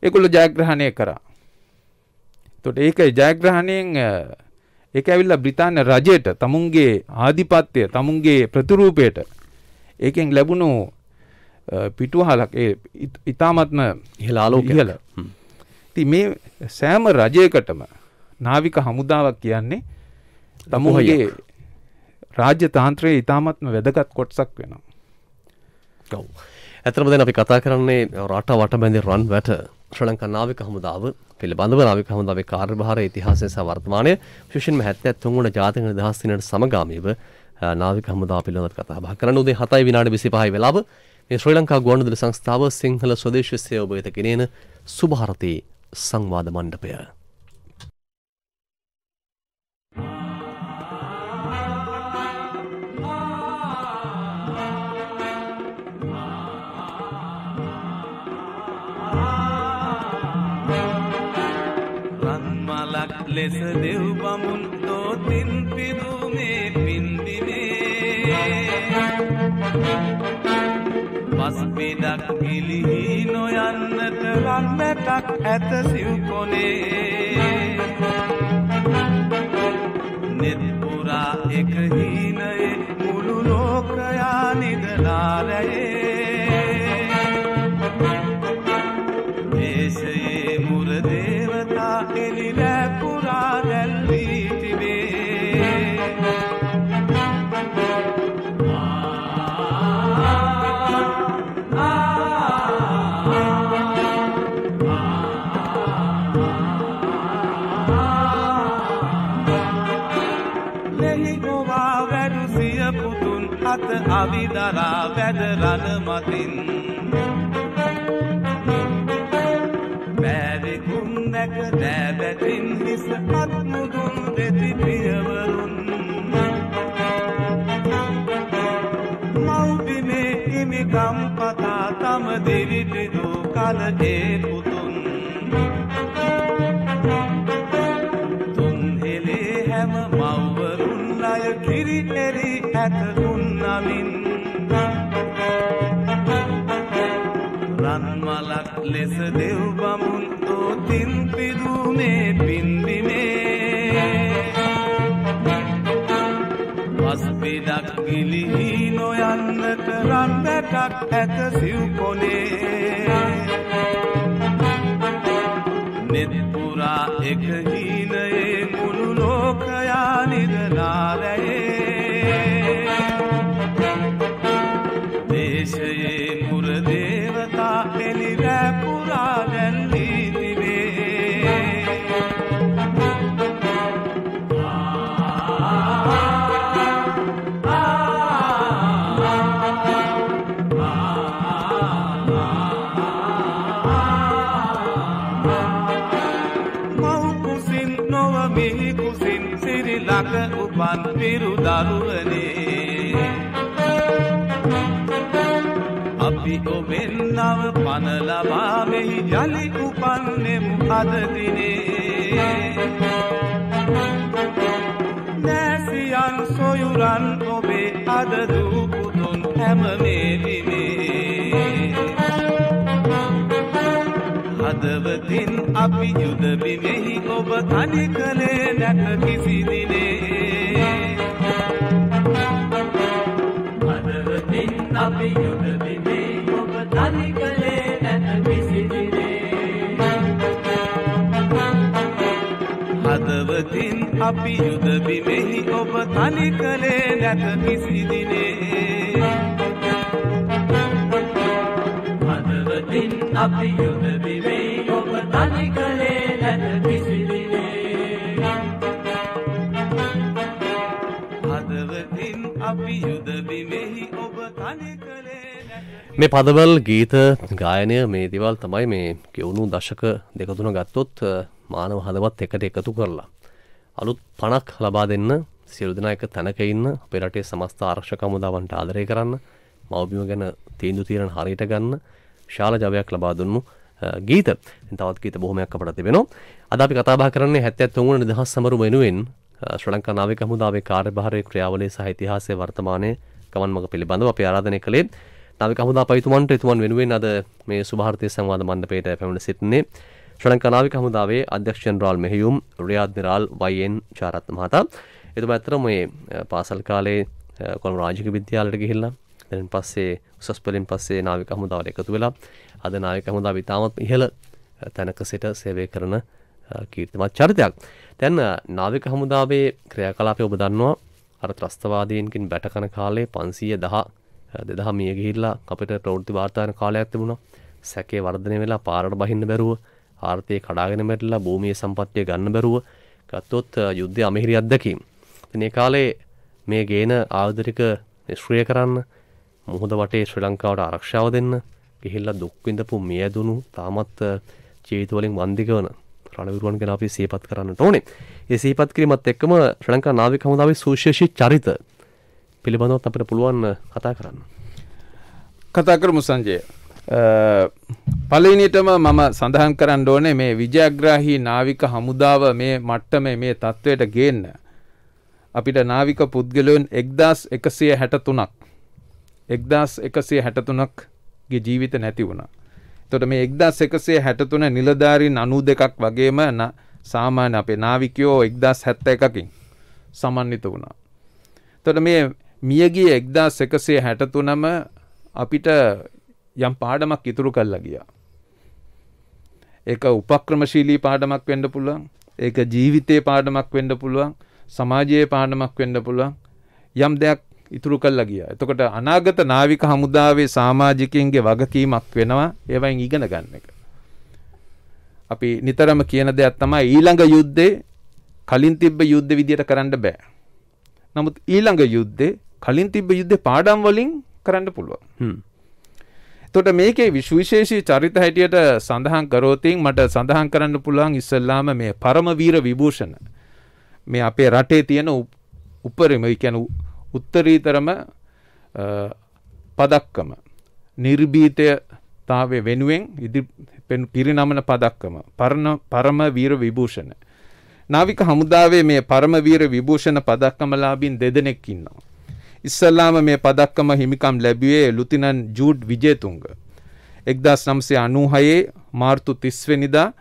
ඒගොල්ලෝ ජයග්‍රහණය කරා. එතකොට ඒක ජයග්‍රහණයෙන් ඒක ඇවිල්ලා බ්‍රිතාන්‍ය රජයට තමුන්ගේ ආධිපත්‍ය තමුන්ගේ ප්‍රතිරූපයට ඒකෙන් ලැබුණු පිටුවහලක් ඒ ඉතාමත්ම ඉහළ ආලෝකයක්. ඉහළ. ඉතින් මේ සෑම රජයකටම නාවික හමුදාවක් කියන්නේ තමුන්ගේ රාජ්‍ය තාන්ත්‍රයේ ඉතාමත්ම වැදගත් කොටසක් වෙනවා. ඔව්. ඇත්තම දැන් අපි කතා කරන්නේ රට වටබැඳි රන් වැට ශ්‍රී ලංකා නාවික හමුදාව පිළිබඳව නාවික හමුදාවේ කාර්යභාරය ඉතිහාසය සහ වර්තමානය විශේෂයෙන්ම 73 වන ජාතික නිදහස් දිනට සමගාමීව නාවික හමුදාව පිළිබඳව කතා බහ කරන්න උදේ 7යි විනාඩි 25යි වෙලාව මේ ශ්‍රී ලංකා ගුවන්විදුලි සංස්ථාව සිංහල ස්වදේශීය සේවය වෙත ගෙනෙන සුභාරතී සංවාද මණ්ඩපය දෙව් බමුන් දෝතින් පිරුමේ පින්දිනේ පස් පෙඩක් එලිහි නොයන්නට රන්නටක් ඇත සිව්කොනේ කරා වැද රළ මතින් මෑවි කුන්නක දෑබැතින් හිස අත්මුදුන් දෙති පියවරුන් මෞබිමේ හිමිකම් පතා තම දෙවිපිදු කලටේ පුතුන් තුන් හෙලේ හැම මව්වරුන් අය කිරි එරි ඇත දුන්නමින් ලෙස දෙව් බමුන් තෝතින් පිදුමේ පින්දිමේ අස්පිදක් ගිලිහි නොයන්නට රන්නටක් ඇත සිව්කොනේ පන ලබාවෙහි යළි උපන්නෙමු අදදිනේ නෑසියන් සොයුරන් ඔබේ අදදූපුතුන් හැමමේදිනේ හදවතින් අපි යුදබිවෙහි ඔබ තනි කළේ නැත කිසිදිනේ හදවතින් අපි යුදබි අපි යුදබිමෙහි ඔබ තනි කළේ නැත කිසිදිනේ හදවතින් අපි යුදබිමෙහි ඔබ තනි කළේ නැත කිසිදිනේ හදවතින් අපි යුදබිමෙහි ඔබ තනි කළේ මේ පදවල් ගීත ගායනය මේ දෙවල් තමයි මේ ගෙවුණු දශක දෙකතුන ගත්තොත් මානව හදවත් එකට එකතු කරලා අලුත් පණක් ලබා දෙන්න සියලු දෙනා එක තැනක ඉන්න අපේ රටේ සමස්ත ආරක්ෂක හමුදාවන්ට ආදරය කරන්න මව්බිම ගැන තීන්දුව తీරන හරියට ගන්න ශාල ජවයක් ලබා දුන්නු ගීත. තවත් ගීත බොහොමයක් අපට තිබෙනවා. අද අපි කතා බහ කරන්නේ 73 වන නිදහස් සමරුව වෙනුවෙන් ශ්‍රී ලංකා නාවික හමුදාවේ කාර්යභාරයේ ක්‍රියාවලිය සහ ඉතිහාසය වර්තමානයේ ගමන් මඟ පිළිබඳව අපි ආරාධනය කළේ නාවික හමුදා පයිතුමන්ට එතුමන් වෙනුවෙන් අද මේ සුභාර්ථය සංවාද මණ්ඩපයට පැමිණ සිටින්නේ ශ්‍රලංකා නාවික හමුදාවේ අධ්‍යක්ෂ ජනරාල් මෙහියුම් රියාද් නිරාල් වයිඑන් චාරත්න මහතා. එතුමා ඇත්තටම මේ පාසල් කාලේ කොළඹ රාජික විද්‍යාලයට ගිහිල්ලා දැන් පස්සේ උසස් පෙළින් පස්සේ නාවික හමුදාවට එකතු වෙලා අද නාවික හමුදාව ඉතාමත් ඉහළ තැනක සිට සේවය කරන කීර්තිමත් චරිතයක්. දැන් නාවික හමුදාවේ ක්‍රියාකලාපය ඔබ දන්නවා අර ත්‍රස්තවාදීන්කින් බැටකන කාලේ 510 2000 මිය ගිහිල්ලා අපිට ප්‍රවෘත්ති වාර්තාන කාලයක් තිබුණා. සැකේ වර්ධනය වෙලා පාරට බහින්න බැරුව ආර්ථය කඩාගෙන මැරිලා භූමියේ සම්පත්තිය ගන්න බැරුව ගත්තොත් යුද්ධය අමිහිරි අත්දැකීම්. ඉතින් කාලේ මේ ගේන ආයුධ නිෂ්ක්‍රිය කරන්න මුහුද වටේ ශ්‍රී ලංකාවට ආරක්ෂාව දෙන්න ගිහිල්ලා දුක් විඳපු මියදුණු තාමත් ජීවිතවලින් වන්දිකවන රණවිරුවන් ගැන අපි සිහිපත් කරන්නට ඕනේ. ඒ සිහිපත් කිරීමත් එක්කම ශ්‍රී ලංකා නාවික හමුදාවේ සුවිශේෂී චරිත පිළිබඳවත් අපිට පුළුවන් කතා කරන්න. කතා කරමු සංජය. පලනිටම මම සඳහන් කරන්න ඕනේ මේ විජයග්‍රාහි නාවික හමුදාව මේ මට්ටම මේ තත්ත්වයට ගේන්න. අපිට නාවික පුද්ගලයන් එක්දස් එකසිය හැටතුනක් එක්දස් එකසිය හැටතුනක් ගේ ජීවිත නැති වුණා. තොට මේ එක්දස් එකසේ හැටතුන නිලධාරින් අනු දෙකක් වගේම සාමාන්‍ය අපේ නාවිකයෝ එක්දස් හැත්ත එකකින් සමන්විත වුණා. තොට මේ මියගිය එක්දස් එකසේ හැටතුනම අපිට යම් පාඩමක් ඉතුරු කරලා ගියා. ඒක උපක්‍රමශීලී පාඩමක් වෙන්න පුළුවන්. ඒක ජීවිතේ පාඩමක් වෙන්න පුළුවන්. සමාජයේ පාඩමක් වෙන්න පුළුවන්. යම් දෙයක් ඉතුරු කරලා ගියා. එතකොට අනාගත නාවික හමුදාවේ සමාජිකයන්ගේ වගකීමක් වෙනවා ඒවෙන් ඉගෙන ගන්න එක. අපි නිතරම කියන දෙයක් තමයි ඊළඟ යුද්ධේ කලින් තිබ්බ යුද්ධ විදියට කරන්න බෑ. නමුත් ඊළඟ යුද්ධේ කලින් තිබ්බ යුද්ධේ පාඩම් වලින් කරන්න පුළුවන්. හ්ම්. තොට මේකේ විශවිශේෂී චරිත හැටියට සඳහන් කරෝතින් මට සඳහන් කරන්න පුළුවන් ඉස්සල්ලාම මේ පරමවීර විභූෂණ මේ අපේ රටේ තියෙන උපරිම එකැන උත්තරීතරම පදක්කම නිර්භීතය තාවේ වෙනුවෙන් ඉදි පිරිනමන පදක්කම පරණ පරම වීර විභූෂණ නාවික හමුදාවේ මේ පරමවීර විභූෂණ පදක්කමලාබින් දෙදෙනෙක් ඉන්නවා ඉස්සල්ලාම මේ පදක්කම හිමිකම් ලැබුවේ ලුතිනන් ජූඩ් විජේතුංග. එක්දස් නම්සේ අනූහයේ මාර්තු තිස්වෙනිදා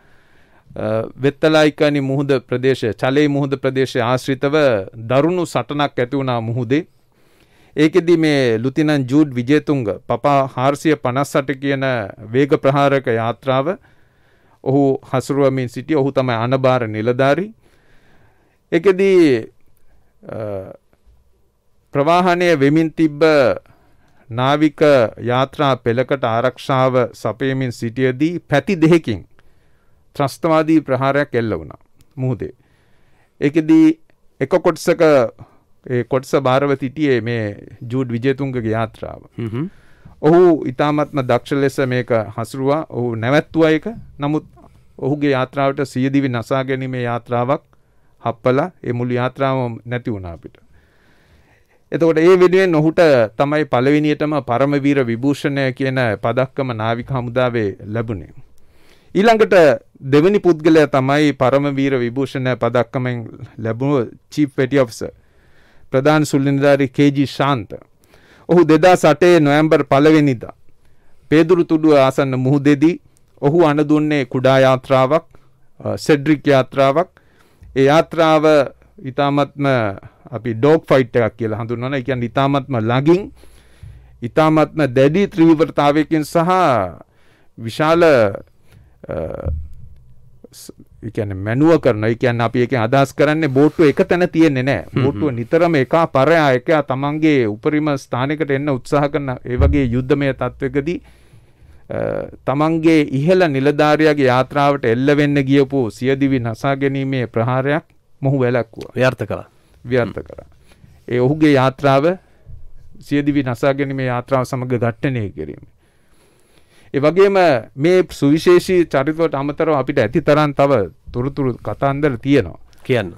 වෙත්තලායිකානි මුහුද ප්‍රදේශය චලේ මුහුද ප්‍රදේශය ආශ්‍රිතව දරුණු සටනක් ඇතිවුණා මුහුදේ. ඒකෙදි මේ ලුතිනන් ජූඩ් විජේතුංග පපා හාර්සිය පනස්සට කියන වේග ප්‍රහාරක යාත්‍රාව ඔහු හසුරුවමින් සිටි ඔහු තමයි අනබාර නිලධාරී. එකදී ප්‍රවාහණය වෙමින් තිබ්බ නාවික යාත්‍රා පෙළකට ආරක්ෂාව සපයමින් සිටියදී පැති දෙකකින් ත්‍රස්තවාදී ප්‍රහාරයක් එල්ල වුණා මුහුදේ. ඒකෙදී එක කොටසක ඒ කොටස භාරව සිටියේ මේ ජූඩ් විජේතුංගගේ යාත්‍රාව. ඔහු ඉතාමත්ම දක්ෂ ලෙස මේක හසුරුවා ඔහු නැවැත්තුවා එක. නමුත් ඔහුගේ යාත්‍රාවට සියදිවි නසා ගැනීමේ යාත්‍රාවක් හප්පලා ඒ මුළු යාත්‍රාවම නැති වුණා අපිට. එතකොට ඒ වෙනුවෙන් ඔහුට තමයි පළවෙනියටම පරමවීර විභූෂණය කියන පදක්කම නාවික හමුදාවේ ලැබුණේ. ඊළඟට දෙවැනි පුද්ගලයා තමයි පරමවීර විභූෂණ පදක්කමෙන් ලැබුණු චීෆ් පෙටි ඔෆිසර් ප්‍රධාන සුල්ලිනිධාරී කේජී ශාන්ත. ඔහු 2008 නොවැම්බර් 1 වෙනිදා පේදුරු තුඩුව ආසන්න මුහුදෙදී ඔහු අණ දුන්නේ කුඩා යාත්‍රාවක් සෙඩ්රික් යාත්‍රාවක් ඒ යාත්‍රාව ඉතාමත්ම අපි ඩෝක් ෆයිට් එකක් කියලා හඳුන්වන එක කියන්නේ ඉතාමත්ම ළඟින් ඉතාමත්ම දැඩි ත්‍රීව්‍රතාවයකින් සහ විශාල කියන්නේ මැනුව කරන ඒ කියන්නේ අපි එකෙන් අදහස් කරන්නේ බෝට්ටුව එක තැන තියෙන්නේ නැහැ බෝට්ටුව නිතරම එක පරයා එක තමන්ගේ උපරිම ස්ථානයකට එන්න උත්සාහ කරන ඒ වගේ යුද්ධමය තත්වයකදී තමන්ගේ ඉහළ නිලධාරියාගේ යාත්‍රාවට එල්ල වෙන්න ගියපු සියදිවි නසා ගැනීමේ ප්‍රහාරයක් මොහු වැලැක්වුවා. ව්‍යර්ථ කළා. ව්‍යර්ථ කළා. ඒ ඔහුගේ යාත්‍රාව සියදිවි නසා ගැනීමේ යාත්‍රාව සමග ඝට්ටණය කිරීම. ඒ වගේම මේ සුවිශේෂී චරිතවලට අමතරව අපිට ඇති තරම් තව තොරතුරු කතන්දර තියෙනවා. කියන්න.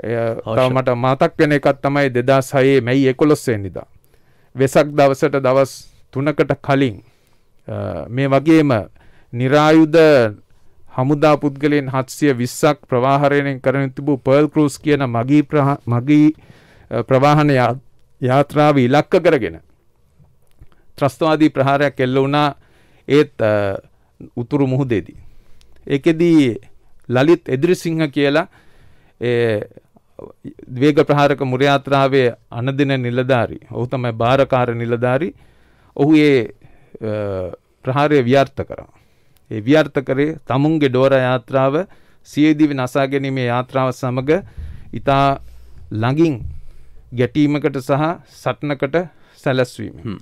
තව මට මතක් වෙන එකක් තමයි 2006 මැයි 11 වෙනිදා. වෙසක් දවසට දවස් 3කට කලින් මේ වගේම નિરાයුධ හමුදා පුද්ගලයන් හත්සිය විස්සක් ප්‍රවාහරණයෙන් කරන තිබූ පර්ල් කරස් කියන මගී මගී ප්‍රවාහන යාත්‍රාව ඉලක්ක කරගෙන ත්‍රස්තවාදී ප්‍රහාරයක් එල්ල වුණා ඒත් උතුරු මුහුදේදී. ඒකෙදී ලලිත් එදිරිසිංහ කියලා වේග ප්‍රහාරක මුරයාත්‍රාවේ අනදින නිලධාරී ඔහු තමයි භාරකාර නිලධාරී ඔහු ඒ ප්‍රහාරය ව්‍යාර්ථ කරා. ව්‍යර්ථ කරේ තමුන්ගේ ඩෝර යාත්‍රාව සියදිවි නසා ගැනීමේ යාත්‍රාව සමග ඊතා ළඟින් ගැටීමකට සහ සටනකට සැලැස්වීම.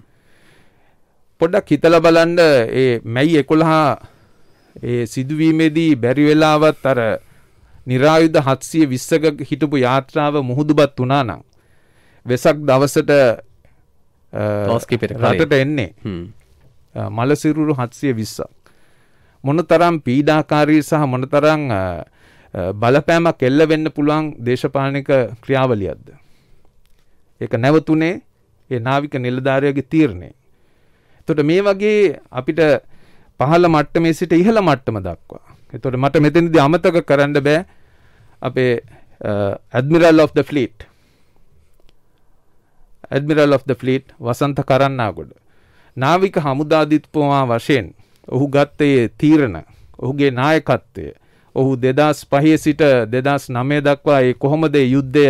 පොඩ්ඩක් හිතලා බලන්න ඒ මැයි 11 ඒ සිදුවීමේදී බැරි වෙලාවත් අර નિરાයුධ 720ක හිටපු යාත්‍රාව මුහුදුබත් වුණා නම් වෙසක් දවසට රටට එන්නේ මලසිරුරු 720ක් මොනතරම් පීඩාකාරී සහ මොනතරම් බලපෑමක් එල්ල වෙන්න පුළුවන් දේශපාලනික ක්‍රියාවලියක්ද ඒක නැවතුනේ ඒ නාවික නිලධාරියාගේ තීරණය. එතකොට මේ වගේ අපිට පහළ මට්ටමේ සිට ඉහළ මට්ටම දක්වා. එතකොට මට මෙතනදී අමතක කරන්න බෑ අපේ admiral of the fleet admiral of the fleet Wasantha Karannagoda නාවික හමුදාදිත්පුවා වශයෙන් ඔහු ගත්තේ තීරණ ඔහුගේ නායකත්වය ඔහු දෙදස් පහේ සිට දෙදස් නමය දක්වා ඒ කොහොමද යුද්ධය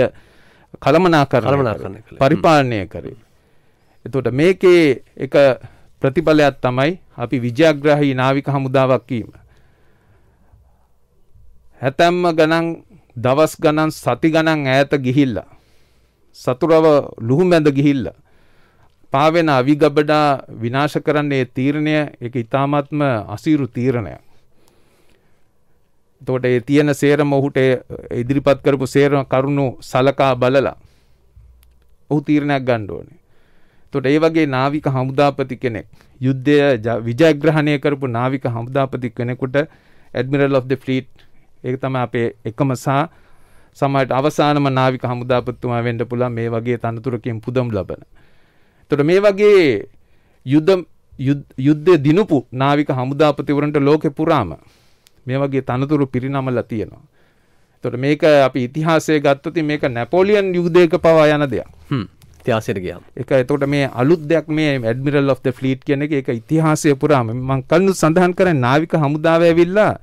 කළමනා කරන පරිපාලනය කරේ. එතොට මේකේ එක ප්‍රතිඵලයක් තමයි අපි විජාග්‍රහහි නාවික හමුදාවක් වීම. හැතැම්ම ගනන් දවස් ගණන් සති ගණන් ඈත ගිහිල්ල. සතුරව ලුහුමැඳ ගිහිල්ලා පාවෙන අවිගබඩා විනාශ කරන්නේ තීරණය එක ඉතාමත්ම අසීරු තීරණයක්. එතකොට ඒ තියෙන සේරම ඔහුට ඉදිරිපත් කරපු සේරම කරුණු සලකා බලලා ඔහු තීරණයක් ගන්න ඕනේ. එතකොට ඒ වගේ නාවික හමුදාපති කෙනෙක් යුද්ධය විජයග්‍රහණය කරපු නාවික හමුදාපති කෙනෙකුට ඇඩ්මිරල් of the fleet ඒක තමයි අපේ එකම සහ සමහරට අවසානම නාවික හමුදාපතිතුමා වෙන්න පුළුවන් මේ වගේ තනතුරකින් පුදම් ලබන. තොට මේ වගේ යුද්ධ යුද්ධය දිනුපු නාවික හමුදාපතිවරන්ට ලෝකෙ පුරාම මේ වගේ තනතුරු පිරිනමල තියෙනවා. තොට මේක අපි ඉතිහාසය ගත්තති මේක නැපෝලියන් යුද්ධයක පවා යන දෙයක් ඉතිහාසයට ගිය එක එතකොට මේ අලුත් දෙයක් මේ ඇඩමිරල් of the ෆ්ලීට් කියන එක එක ඉතිහාසය පුරාම මං කල්නු සඳහන් කරන නාවික හමුදාව ඇවිල්ලා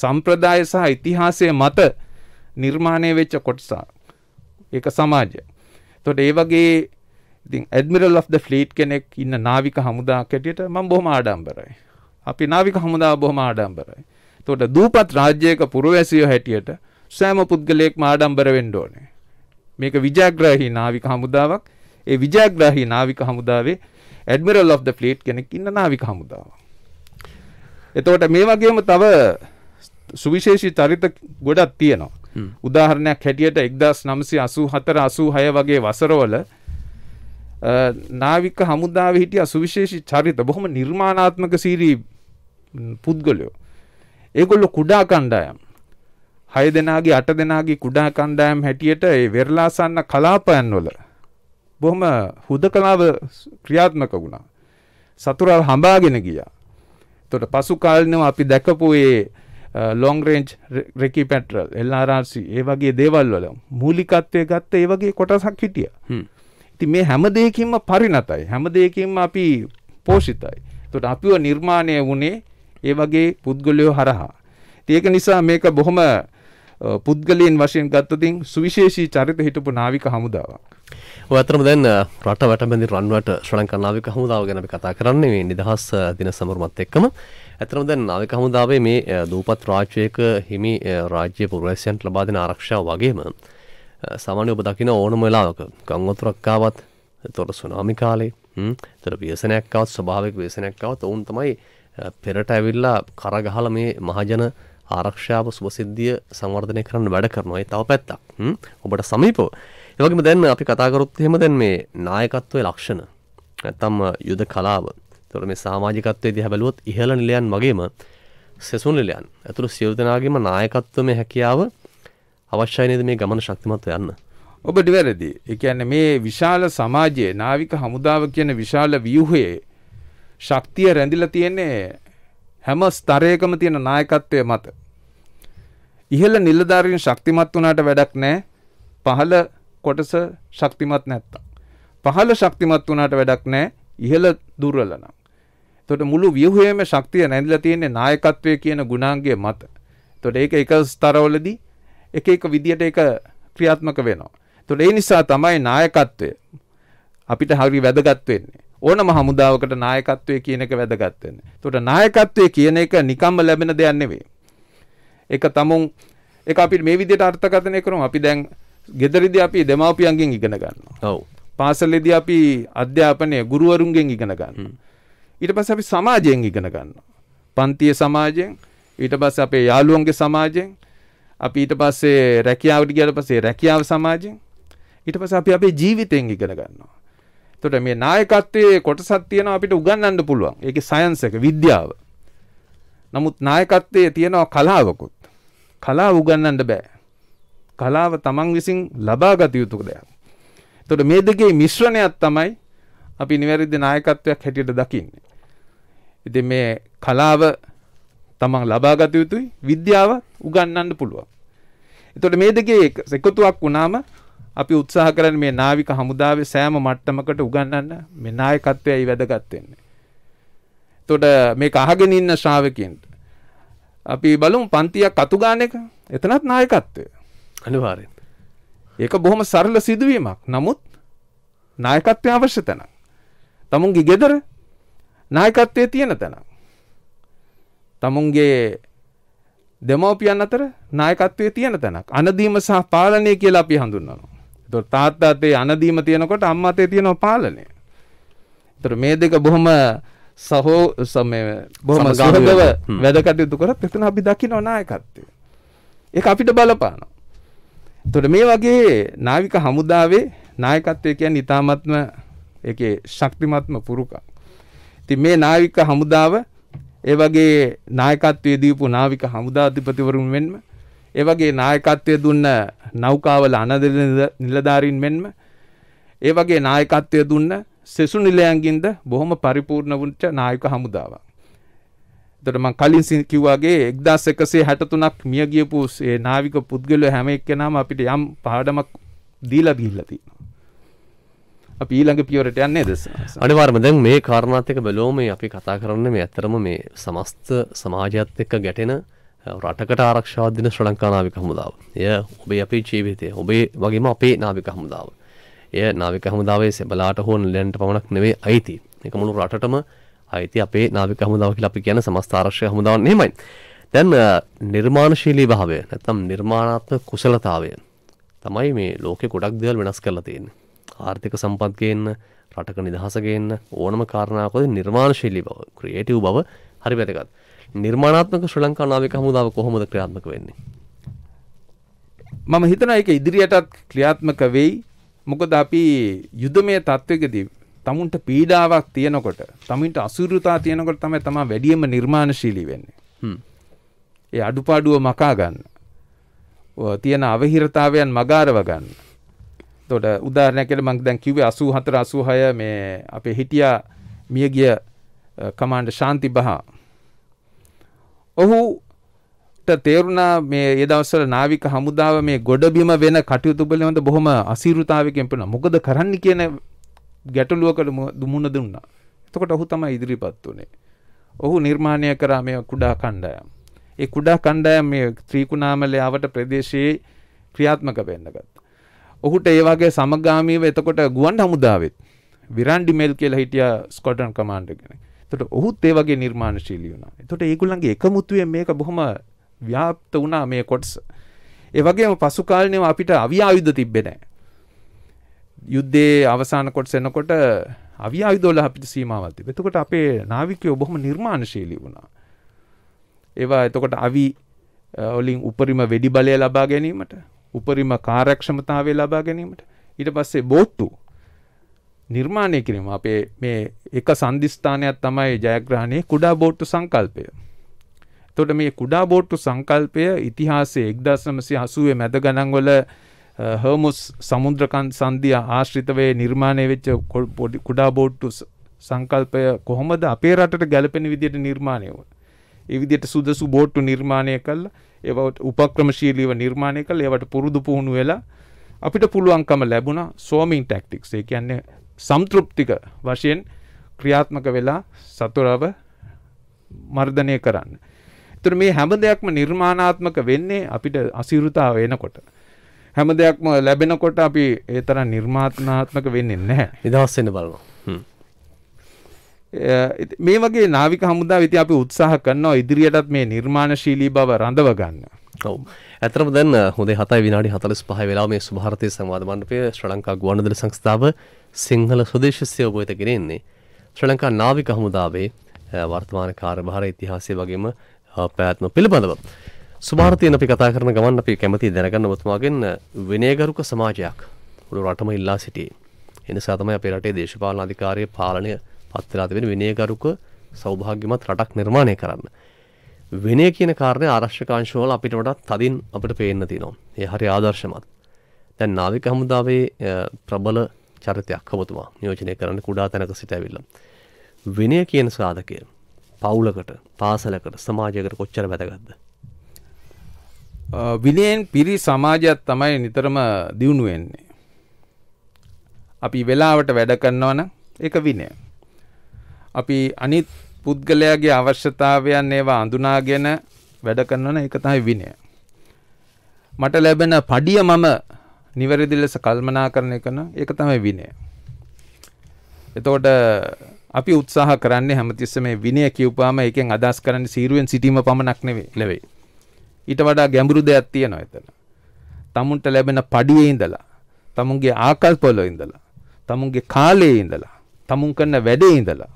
සම්ප්‍රදාය සහ ඉතිහාසය මත නිර්මාණය වෙච්ච කොටසා ඒක සමාජය. තොට ඒ වගේ ඉතින් ඇඩ්මිරල් of the ෆ්ලීට් කෙනෙක් ඉන්න නාවික හමුදා කැටියට මම බොහොම ආඩම්බරයි. අපි නාවික හමුදා බොහොම ආඩම්බරයි. එතකොට දූපත් රාජ්‍යයක පුරවැසියෝ හැටියට සෑම පුද්ගලයෙක්ම ආඩම්බර වෙන්න ඕනේ. මේක විජයග්‍රාහී නාවික හමුදාවක්. ඒ විජයග්‍රාහී නාවික හමුදාවේ ඇඩ්මිරල් of the ෆ්ලීට් කෙනෙක් ඉන්න නාවික හමුදාවක්. එතකොට මේ වගේම තව සුවිශේෂී චරිත ගොඩක් තියෙනවා. උදාහරණයක් හැටියට 1984 86 වගේ වසරවල නාවික හමුදාව හිටිය සුවිශේෂි චරිත බොහොම නිර්මාණාත්මක සීරී පුද්ගලයෝ. ඒගොල්ලො කුඩා කණ්ඩායම්. හය දෙනාගේ අට දෙනාගේ කුඩා කණ්ඩායම් හැටියට ඒ වෙරලාසන්න කලාපයන් වල බොහොම හුද කලාව ක්‍රියාත්මක වුණා. සතුරල් හඹාගෙන ගියා. එතකොට පසු කාලෙනව අපි දැකපු ඒ ලොං රේන්ජ් රෙකි පැටරල් එල්ආරසි ඒ වගේ දේවල් වල මූලිකත්වය ගත්ත ඒ වගේ කොටසක් හිටිය ඉතින් මේ හැම දෙයකින්ම පරිණතයි. හැම දෙයකින්ම අපි පෝෂිතයි. එතකොට අපිව නිර්මාණය වුණේ ඒ වගේ පුද්ගලයෝ හරහා. ඉතින් ඒක නිසා මේක බොහොම පුද්ගලයන් වශයෙන් ගත්තතින් සුවිශේෂී චරිත හිටපු නාවික හමුදාවක්. ඔයතරම දැන් රට වැටබැඳි රන්වට ශ්‍රී ලංකා නාවික හමුදාව ගැන අපි කතා කරන්නේ මේ නිදහස් දින සමරුමත් එක්කම. ඇතරම දැන් නාවික හමුදාවේ මේ දූපත් රාජ්‍යයක හිමි රාජ්‍ය පුරවැසියන්ට ලබා දෙන ආරක්ෂාව වගේම සාමාන්‍ය ඔබ දකින ඕනම වෙලාවක ගංගොතුරක් ආවත් එතකොට සුනාමි කාලේ එතකොට ව්‍යසනයක් ආවත් ස්වභාවික ව්‍යසනයක් ආවත් ඔවුන් තමයි පෙරට ඇවිල්ලා කරගහලා මේ මහජන ආරක්ෂාව සුබසිද්ධිය සංවර්ධනය කරන්න වැඩ කරනවා. ඒ තව පැත්තක්. ඔබට සමීපව. ඒ වගේම දැන් අපි කතා කරොත් එහෙම දැන් මේ නායකත්වයේ ලක්ෂණ නැත්තම් යුද කලාව. එතකොට මේ සමාජිකත්වයේ දිහා බැලුවොත් ඉහළ නිලයන් වගේම සෙසුන් නිලයන්. අතුළු සියලු දෙනාගේම නායකත්වමේ හැකියාව අවශ්‍යයි නේද මේ ගමන ශක්තිමත් වෙන්න ඔබට වැරදි ඒ කියන්නේ මේ විශාල සමාජයේ නාවික හමුදාව කියන විශාල ව්‍යුහයේ ශක්තිය රැඳිලා තියෙන්නේ හැම ස්තරයකම තියෙන නායකත්වය මත ඉහළ නිලධාරීන් ශක්තිමත් වුණාට වැඩක් නැහැ පහළ කොටස ශක්තිමත් නැත්තම් පහළ ශක්තිමත් වුණාට වැඩක් නැහැ ඉහළ දුර්වල නම් එතකොට මුළු ව්‍යුහයේම ශක්තිය නැඳලා තියෙන්නේ නායකත්වය කියන ගුණාංගය මත එතකොට ඒක එක ස්තරවලදී එක එක විදියට ඒක ක්‍රියාත්මක වෙනවා. එතකොට ඒ නිසා තමයි නායකත්වය අපිට හරි වැදගත් වෙන්නේ. ඕනම හමුදාවකට නායකත්වය කියන එක වැදගත් වෙන්නේ. එතකොට නායකත්වය කියන එක නිකම්ම ලැබෙන දෙයක් නෙවෙයි. ඒක තමුන් ඒක අපි මේ විදියට අර්ථකථනය කරමු. අපි දැන් ගෙදරදී අපි දෙමාපියන්ගෙන් ඉගෙන ගන්නවා. ඔව්. පාසලේදී අපි අධ්‍යාපනය ගුරුවරුන්ගෙන් ඉගෙන ගන්නවා. ඊට පස්සේ අපි සමාජයෙන් ඉගෙන ගන්නවා. පන්තියේ සමාජයෙන් ඊට පස්සේ අපේ යාළුවන්ගේ සමාජයෙන් අපි ඊට පස්සේ රැකියාවට ගියට පස්සේ රැකියාව සමාජයෙන් ඊට පස්සේ අපි අපේ ජීවිතෙන් ඉගෙන ගන්නවා. එතකොට මේ නායකත්වයේ කොටසක් තියෙනවා අපිට උගන්වන්න පුළුවන්. ඒකේ සයන්ස් එක විද්‍යාව. නමුත් නායකත්වයේ තියෙනවා කලාවකුත්. කලාව උගන්වන්න බෑ. කලාව තමන් විසින් ලබාගත යුතු දෙයක්. එතකොට මේ දෙකේ මිශ්‍රණයක් තමයි අපි නිවැරදි නායකත්වයක් හැටියට දකින්නේ. ඉතින් මේ කලාව තමන් ලබාගත යුතුයි විද්‍යාව උගන්වන්න පුළුවන්. එතකොට මේ දෙකේ එකතුවක් වුණාම අපි උත්සාහ කරන මේ නාවික හමුදාවේ සෑම මට්ටමකට උගන්වන්න මේ නායකත්වයයි වැදගත් වෙන්නේ. එතකොට මේක අහගෙන ඉන්න ශ්‍රාවකයන්ට අපි බලමු පන්තියක් අතු ගන්න එක. එතනත් නායකත්වය. අනිවාර්යෙන්. ඒක බොහොම සරල සිදුවීමක්. නමුත් නායකත්වය අවශ්‍ය තැනක්. තමුන්ගේ ගෙදර නායකත්වයේ තියෙන තැනක්. තමුන්ගේ දෙමව්පියන් අතර නායකත්වයේ තියෙන තැනක් අනදීම සහ පාලනය කියලා අපි හඳුන්වනවා. එතකොට තාත්තා අතේ අනදීම තියෙනකොට අම්මා අතේ තියෙනවා පාලනය. එතකොට මේ දෙක බොහොම සහෝ සමේ බොහොම ගෞරවව වැඩ කටයුතු කරත් එතන අපි දකිනවා නායකත්වය. ඒක අපිට බලපානවා. එතකොට මේ වගේ නාවික හමුදාවේ නායකත්වය කියන්නේ ඊ타මත්ම ඒකේ ශක්තිමත්ම පුරුකක්. ඉතින් මේ නාවික හමුදාව ඒ වගේ නායකත්වයේ දීපු නාවික හමුදාධිපතිවරුන් මෙන්ම ඒ වගේ නායකත්වය දුන්න නෞකාවල අනදල නිලධාරීන් මෙන්ම ඒ වගේ නායකත්වය දුන්න සෙසු නිලයන්ගින්ද බොහොම පරිපූර්ණ වුච්ච නායක හමුදාවක්. එතකොට මම කලින් කිව්වාගේ 1163ක් මිය ගියපු ඒ නාවික පුද්ගලයෝ හැම එක්කෙනාම අපිට යම් පාඩමක් දීලා දීලා තියෙනවා. අප ඊළඟ පියවරට යන්නේ දෙස අනිවාර්ම දැන් මේ කාරණාත්ක බැලෝම අපි කතා කරන්න මේ ඇතරම මේ සමස්ත සමාජයත් එක්ක ගැටෙන රටකට ආරක්ෂාදදින ශ්‍ර ලංකා නාවික හමුදාව එය ඔබේ අපේ ජීවිතය ඔබේ වගේම අපේ නාවික හමුදාව එය නාවික හමුදාවේ සෙබලාට හෝන් ලැන්ට පමණක් නෙවේ අයිති එක මුළු රටටම අයිති අපේ නාවික හමුදාව කියලා අපි කියන සමස්ථාරක්ෂය හමුදාවන් එහෙමයි දැන් නිර්මාණශීලී භාවය නැත්තම් නිර්මාණාත්මක කුසලතාවය තමයි මේ ලෝකෙ ගොඩක් දේවල් වෙනස් කරලා තියෙන්නේ. ආර්ථික සම්පත්ගේන්න රටක නිදහසගේන්න ඕනම කාරණාකොද නිර්මාණශීලී බව ක්‍රියේටව් බව හරි වැදගත් නිර්මාණාත්මක ශ්‍ර ලංකා නාවික හමුදාව කොහොමද ක්‍රියාත්මක වෙන්නේ මම හිතන එක ඉදිරියටත් ක්‍රියාත්මක වෙයි මොකද අපි යුද්ධමය තත්ත්වකදී තමුන්ට පීඩාවක් තියෙනකොට තමින්ට අසුරතා තියෙනකොට තමයි තමා වැඩියම නිර්මාණශීලී වෙන්නේ ඒ අඩුපාඩුව මකා ගන්න තියෙන අවහිරතාවයන් මගාරව ගන්න තොට උදාරණයකට මං දැන් කිවේ අසූ හතර අසූහය මේ අපේ හිටිය මියගිය කමාන්ඩ ශාන්ති බහා. ඔහු තේරුණා මේ දවසල නාවික හමුදාව මේ ගොඩබිම වෙන කටයුතු බලවඳ බොහොම අසීරුතාවකෙන් පෙන මොකද කරන්න කියන ගැටලුවකට දුමුණ දුන්නා. එතකොට ඔහු තමයි ඉදිරිපත් වුනේ. ඔහු නිර්මාණය කරා මේ කුඩා කණ්ඩායම්. ඒ කුඩා කණ්ඩායම් මේ ත්‍රීකුණාමලයාවට ප්‍රදේශයේ ක්‍රියාත්මක වෙන්න ගත්තා. ඔහුට ඒ වගේ සමගාමීව එතකොට ගුවන් හමුදාවෙත් විරන්ඩි මේල් කියලා හිටියා ස්කොටන් කමාන්ඩර් කෙනෙක්. එතකොට ඔහුත් ඒ වගේ නිර්මාණශීලී වුණා. එතකොට ඒගොල්ලන්ගේ එකමුතුවේ මේක බොහොම ව්‍යාප්ත වුණා මේ කොටස. ඒ වගේම පසු කාලීනව අපිට අවියායුධ තිබ්බේ නැහැ. යුද්ධයේ අවසාන කොටස එනකොට අවියායුධ වල අපිට සීමාවක් තිබ්බේ. එතකොට අපේ නාවිකයෝ බොහොම නිර්මාණශීලී වුණා. ඒවා එතකොට අවි වලින් උපරිම වෙඩි බලය ලබා ගැනීමට උපරිම කාර්යක්ෂමතාවය ලබා ගැනීමට ඊට පස්සේ බෝට්ටු නිර්මාණය කිරීම අපේ මේ එක සංදිස්ථානයක් තමයි ජයග්‍රහණයේ කුඩා බෝට්ටු සංකල්පය. එතකොට මේ කුඩා බෝට්ටු සංකල්පය ඉතිහාසයේ 1980 මැද ගණන්වල හර්මුස් සමුද්‍රකන් සංධිය ආශ්‍රිතව නිර්මාණය වෙච්ච කුඩා බෝට්ටු සංකල්පය කොහොමද අපේ රටට ගැලපෙන විදිහට නිර්මාණය වුණේ? එවිදියට සුදසු බෝට්ටු නිර්මාණය කළ ඒවට උපක්‍රමශීලීව නිර්මාණය කළ ඒවට පුරුදු පුහුණු වෙලා අපිට පුළුවන්කම ලැබුණා සෝමින් ටැක්ටික්ස් ඒ කියන්නේ සම්තෘප්තික වශයෙන් ක්‍රියාත්මක වෙලා සතුරව මර්ධනය කරන්න. එතකොට මේ හැම දෙයක්ම නිර්මාණාත්මක වෙන්නේ අපිට අසීරුතාව එනකොට. හැම දෙයක්ම ලැබෙනකොට අපි ඒ තරම් නිර්මාණාත්මක වෙන්නේ නැහැ. නිදහස් වෙන්න බලමු. මේ වගේ නාවික හමුදා විති අපි උත්සාහ කරනවා ඉදිරියටත් මේ නිර්මාණශීලී බව රඳව ගන්න. ඔව්. ඇත්තටම දැන් හොඳේ 7 විනාඩි 45 වෙලාව මේ සුභාරතයේ සංවාද මණ්ඩපයේ ශ්‍රී ලංකා ගුවන්විදුලි සංස්ථාව සිංහල ස්වදේශීය උපවිත ගෙන ඉන්නේ. ශ්‍රී ලංකා නාවික හමුදාවේ වර්තමාන කාර්යභාර ඉතිහාසය වගේම පැවැත්ම පිළිබඳව. සුභාරතයෙන් අපි කතා කරන ගමන් අපි කැමති දැනගන්න ඔබතුමාගෙන් විනයගරුක සමාජයක් මුළු රටම ඉල්ලා සිටියේ. එනිසා තමයි අපේ රටේ දේශපාලන අධිකාරිය පාලනය පත් වෙලා තිබෙන විනයගරුක සෞභාග්‍යමත් රටක් නිර්මාණය කරන්න. විනය කියන කාරණය ආරක්ෂකාංශවල අපිට වඩාත් තදින් අපිට පේන්න තියෙනවා. ඒ හරි ආදර්ශමත්. දැන් නාවික හමුදාවේ ප්‍රබල චරිතයක් ඔබතුමා නියෝජනය කරන්න කුඩා තැනක සිට ඇවිල්ලා. විනය කියන සාධකය පවුලකට, පාසලකට, සමාජයකට කොච්චර වැදගත්ද? විනයෙන් පිරි සමාජයක් තමයි නිතරම දියුණු වෙන්නේ. අපි වෙලාවට වැඩ කරනවා නම් ඒක විනය. අපි අනිත් පුද්ගලයාගේ අවශ්‍යතාවයන් ඒවා අඳුනාගෙන වැඩ කරනවන එක තමයි විනය. මට ලැබෙන පඩිය මම නිවැරදි ලෙස කල්මනා කරන එක නම් ඒක තමයි විනය. එතකොට අපි උත්සාහ කරන්නේ හැමතිස්සෙම මේ විනය කියුවාම එකෙන් අදහස් කරන්නේ සීරුවෙන් සිටීම පමණක් නෙවෙයි නෙවෙයි. ඊට වඩා ගැඹුරු දෙයක් තියෙනවා එතන. තමුන්ට ලැබෙන පඩියේ ඉඳලා, තමුන්ගේ ආකල්පවල ඉඳලා, තමුන්ගේ කාලයේ ඉඳලා, තමුන් කරන වැඩේ ඉඳලා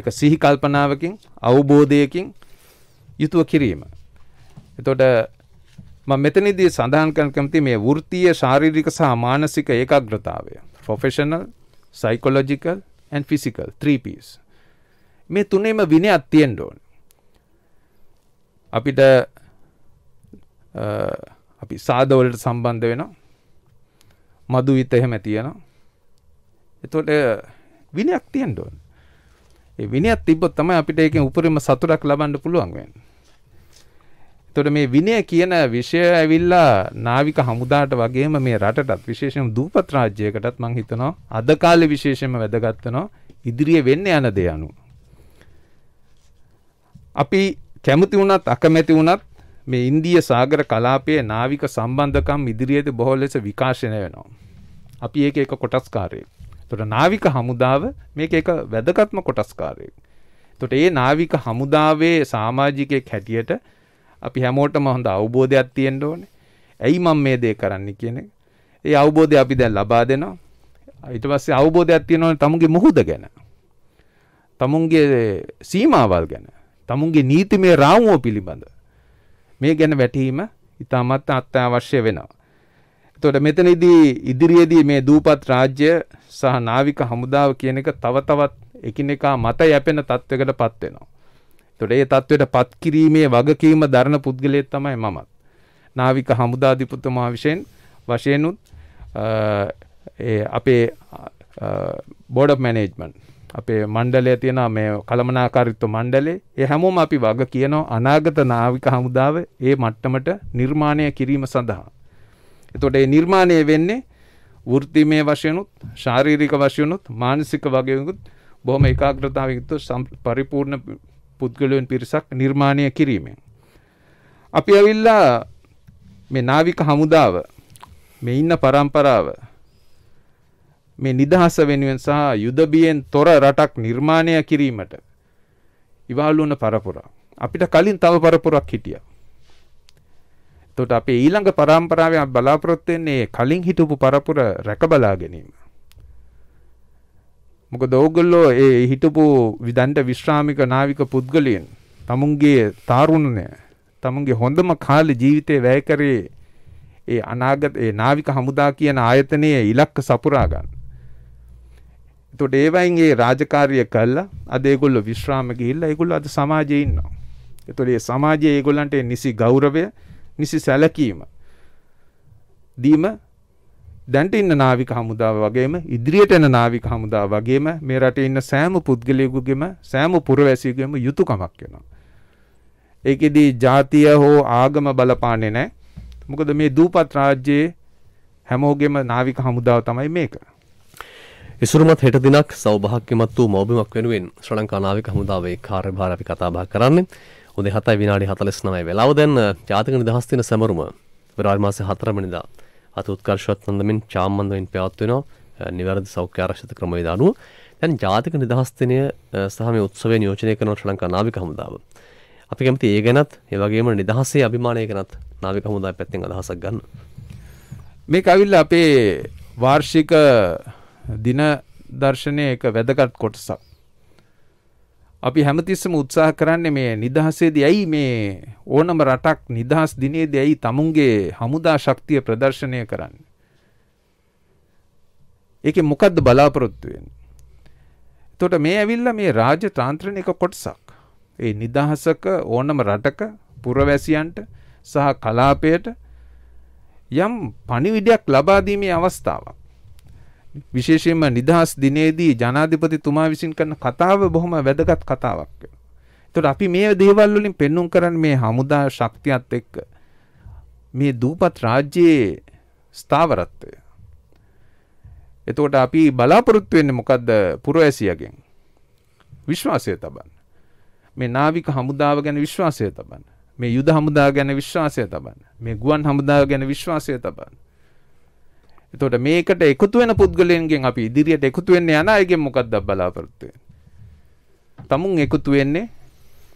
ඒක සිහි කල්පනාවකින් අවබෝධයකින් යුතුව කිරීම. එතකොට මම මෙතනදී සඳහන් කරන්න කැමති මේ වෘත්තීය ශාරීරික සහ මානසික ඒකාග්‍රතාවය. professional, psychological and physical 3 P's. මේ තුනේම විනයක් තියෙන්න ඕන. අපිට අපි සාදවලට සම්බන්ධ වෙනවා. මදු විත එහෙම තියෙනවා. එතකොට විනයක් තියෙන්න ඕන. ඒ විනයක් තිබ්බොත් තමයි අපිට ඒකෙන් උපරිම සතුටක් ලබන්න පුළුවන් වෙන්නේ. එතකොට මේ විනය කියන විෂය ඇවිල්ලා නාවික හමුදාට වගේම මේ රටටත් විශේෂයෙන්ම දූපත් රාජ්‍යයකටත් මම හිතනවා අද කාලේ විශේෂයෙන්ම වැදගත් වෙනවා ඉදිරියේ වෙන්න යන දේ අනුව. අපි කැමති වුණත් අකමැති වුණත් මේ ඉන්දිය සාගර කලාපයේ නාවික සම්බන්ධකම් ඉදිරියේදී බොහෝ ලෙස විකාශනය වෙනවා. අපි ඒක එක කොටස්කාරයෙක්. තොට නාවික හමුදාව මේක එක වැදගත්ම කොටස්කාරයෙක්. තොට ඒ නාවික හමුදාවේ සාමාජිකයෙක් හැටියට අපි හැමෝටම හොඳ අවබෝධයක් තියෙන්ට ඕන ඇයි මං මේ දේ කරන්න කියන ඒ අවබෝධය අපි දැන් ලබා දෙනවා ඊට පස්සේ අවබෝධයක් තියෙනවනේ තමුන්ගේ මුහුද ගැන තමුන්ගේ සීමාවල් ගැන තමුන්ගේ නීතිමය රාමුව පිළිබඳ මේ ගැන වැටීම ඉතාමත් අත්‍යවශ්‍ය වෙනවා එතකොට මෙතනදී ඉදිරියේදී මේ දූපත් රාජ්‍ය සහ නාවික හමුදාව කියන එක තව තවත් එකිනෙකා මත යැපෙන තත්වයකටපත් වෙනවා. එතකොට ඒ තත්වයටපත් කිරීමේ වගකීම දරන පුද්ගලයෙක් තමයි මමත්. නාවික හමුදාධිපතිතුමා විශේෂයෙන් වශයෙන්ුත් අපේ බෝඩ් මැනේජ්මන්ට් අපේ මණ්ඩලය තියෙන මේ කළමනාකාරීත්ව මණ්ඩලේ ඒ හැමෝම අපි වග කියනවා අනාගත නාවික හමුදාව ඒ මට්ටමට නිර්මාණය කිරීම සඳහා එතකොට ඒ නිර්මාණය වෙන්නේ වෘත්තිමය වශයෙන්ුත් ශාරීරික වශයෙන්ුත් මානසික වගේකුත් බොහොම ඒකාග්‍රතාවයෙන් යුක්ත පරිපූර්ණ පුද්ගලයන් පිරිසක් නිර්මාණය කිරීමෙන් අපි ඇවිල්ලා මේ නාවික හමුදාව මේ ඉන්න પરම්පරාව මේ නිදහස වෙනුවෙන් සහ යුද බියෙන් තොර රටක් නිර්මාණය කිරීමට ඉවහල් වුණ පරපුර අපිට කලින් තව පරපුරක් හිටියා එතකොට අපේ ඊළඟ පරම්පරාවේ බලාපොරොත්තු වෙන්නේ කලින් හිටපු පරපුර රැකබලා ගැනීම. මොකද ඕගොල්ලෝ ඒ හිටපු විදන්ඩ විශ්‍රාමික නාවික පුද්ගලයන් තමුන්ගේ තාරුණ්‍යය තමුන්ගේ හොඳම කාලේ ජීවිතේ වැය කරේ ඒ අනාගත ඒ නාවික හමුදා කියන ආයතනයේ ඉලක්ක සපුරා ගන්න. එතකොට ඒ වයින් ඒ රාජකාරිය කළා අද ඒගොල්ලෝ විශ්‍රාම ගිහිල්ලා ඒගොල්ලෝ අද සමාජයේ ඉන්නවා. එතකොට මේ සමාජයේ ඒගොල්ලන්ට නිසි ගෞරවය නිසි සැලකීම දීම දැන්ට ඉන්න නාවික හමුදාව වගේම ඉදිරියට එන නාවික හමුදා වගේම මේ රටේ ඉන්න සෑම පුද්ගලයෙකුගේම සෑම පුරවැසියෙකුගේම යුතුයකමක් වෙනවා. ඒකෙදී ජාතිය හෝ ආගම බලපාන්නේ නැහැ. මොකද මේ දූපත් රාජ්‍යයේ හැමෝගෙම නාවික හමුදාව තමයි මේක. ඉසුරුමත් හෙට දිනක් සෞභාග්‍යමත් වූ මවබිමක් වෙනුවෙන් ශ්‍රලංකා නාවික හමුදාවේ කාර්යභාර අපි කතා බහ කරන්නේ. උදේ 7යි විනාඩි 49 වෙලාව දැන් ජාතක නිදහස් දින සැමරුම පෙබරවාරි මාසේ 4 වෙනිදා අත උත්කර්ෂවත් වන්දමින් චාම්මන්දමින් පැවැත් වෙනවා නිවැරදි සෞඛ්‍ය ආරක්ෂිත ක්‍රමවේද අනුව දැන් ජාතක නිදහස් දිනය සහ මේ උත්සවය නියෝජනය කරන ශ්‍රී ලංකා නාවික හමුදාව අපි කැමති ඒ ගැනත් ඒ වගේම නිදහසේ අභිමානය ගැනත් නාවික හමුදාව පැත්තෙන් අදහසක් ගන්න මේක අවිල්ල අපේ වාර්ෂික දින දර්ශනය එක වැදගත් කොටසක් අපි හැමතිස්සම උත්සාහ කරන්නේ මේ නිදහසේදී ඇයි මේ ඕනම රටක් නිදහස් දිනේදී ඇයි තමුන්ගේ හමුදා ශක්තිය ප්‍රදර්ශනය කරන්නේ? ඒකේ මොකද්ද බලාපොරොත්තු වෙන්නේ? එතකොට මේ ඇවිල්ලා මේ රාජතාන්ත්‍රණික කොටසක්. ඒ නිදහසක ඕනම රටක පුරවැසියන්ට සහ කලාපයට යම් පණිවිඩයක් ලබා දීමේ අවස්ථාවක්. විශේෂයෙන්ම නිදහස් දිනේදී ජනාධිපතිතුමා විසින් කරන කතාව බොහොම වැදගත් කතාවක් වෙනවා. එතකොට අපි මේ දේවල් වලින් පෙන්눔 කරන්නේ මේ හමුදා ශක්තියත් එක්ක මේ දූපත් රාජ්‍යයේ ස්ථාවරත්වය. එතකොට අපි බලාපොරොත්තු වෙන්නේ මොකද්ද? පුරවැසියාගෙන් විශ්වාසය තබන්න. මේ නාවික හමුදාව ගැන විශ්වාසය තබන්න. මේ යුද හමුදාව ගැන විශ්වාසය තබන්න. මේ ගුවන් හමුදාව ගැන විශ්වාසය තබන්න. එතකොට මේකට එකතු වෙන පුද්ගලයන්ගෙන් අපි ඉදිරියට එකතු වෙන්න යන අයගෙන් මොකක්ද බලාපොරොත්තු වෙන්නේ? තමුන් එකතු වෙන්නේ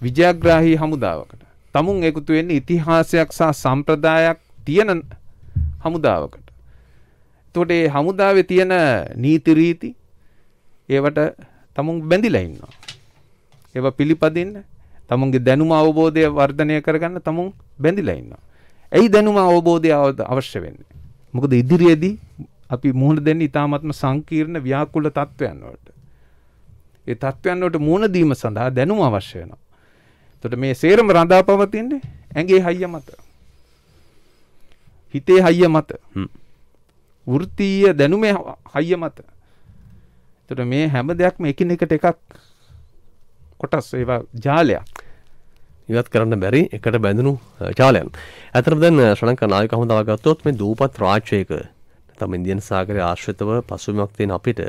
විජයග්‍රාහී හමුදාවකට. තමුන් එකතු වෙන්නේ ඉතිහාසයක් සහ සම්ප්‍රදායක් තියෙන හමුදාවකට. එතකොට මේ හමුදාවේ තියෙන නීති රීති ඒවට තමුන් බැඳිලා ඉන්නවා. ඒවා පිළිපදින්න තමුන්ගේ දැනුම අවබෝධය වර්ධනය කරගන්න තමුන් බැඳිලා ඉන්නවා. ඇයි දැනුම අවබෝධය අවශ්‍ය වෙන්නේ? මොකද ඉදිරියේදී අපි මුහුණ දෙන්නේ ඊ타ත්ම සංකීර්ණ ව්‍යාකූල තත්වයන් වලට. ඒ තත්වයන් වලට මුහුණ දීම සඳහා දැනුම අවශ්‍ය වෙනවා. එතකොට මේ සේරම රඳාපවතින්නේ ඇඟේ හයිය මත. හිතේ හයිය මත. වෘත්තීය දැනුමේ හයිය මත. එතකොට මේ හැම දෙයක්ම එකිනෙකට එකක් කොටස් ඒවා ජාලයක්. ඉවත් කරන්න බැරි එකට බැඳුණු චාලයන්. ඇතරම දැන් ශ්‍රණක නායක හමුදාව ගත්තොත් මේ දූපත් රාජ්‍යයක නැත්නම් ඉන්දියන් සාගරයේ ආශ්‍රිතව පසුබිමක් තියෙන අපිට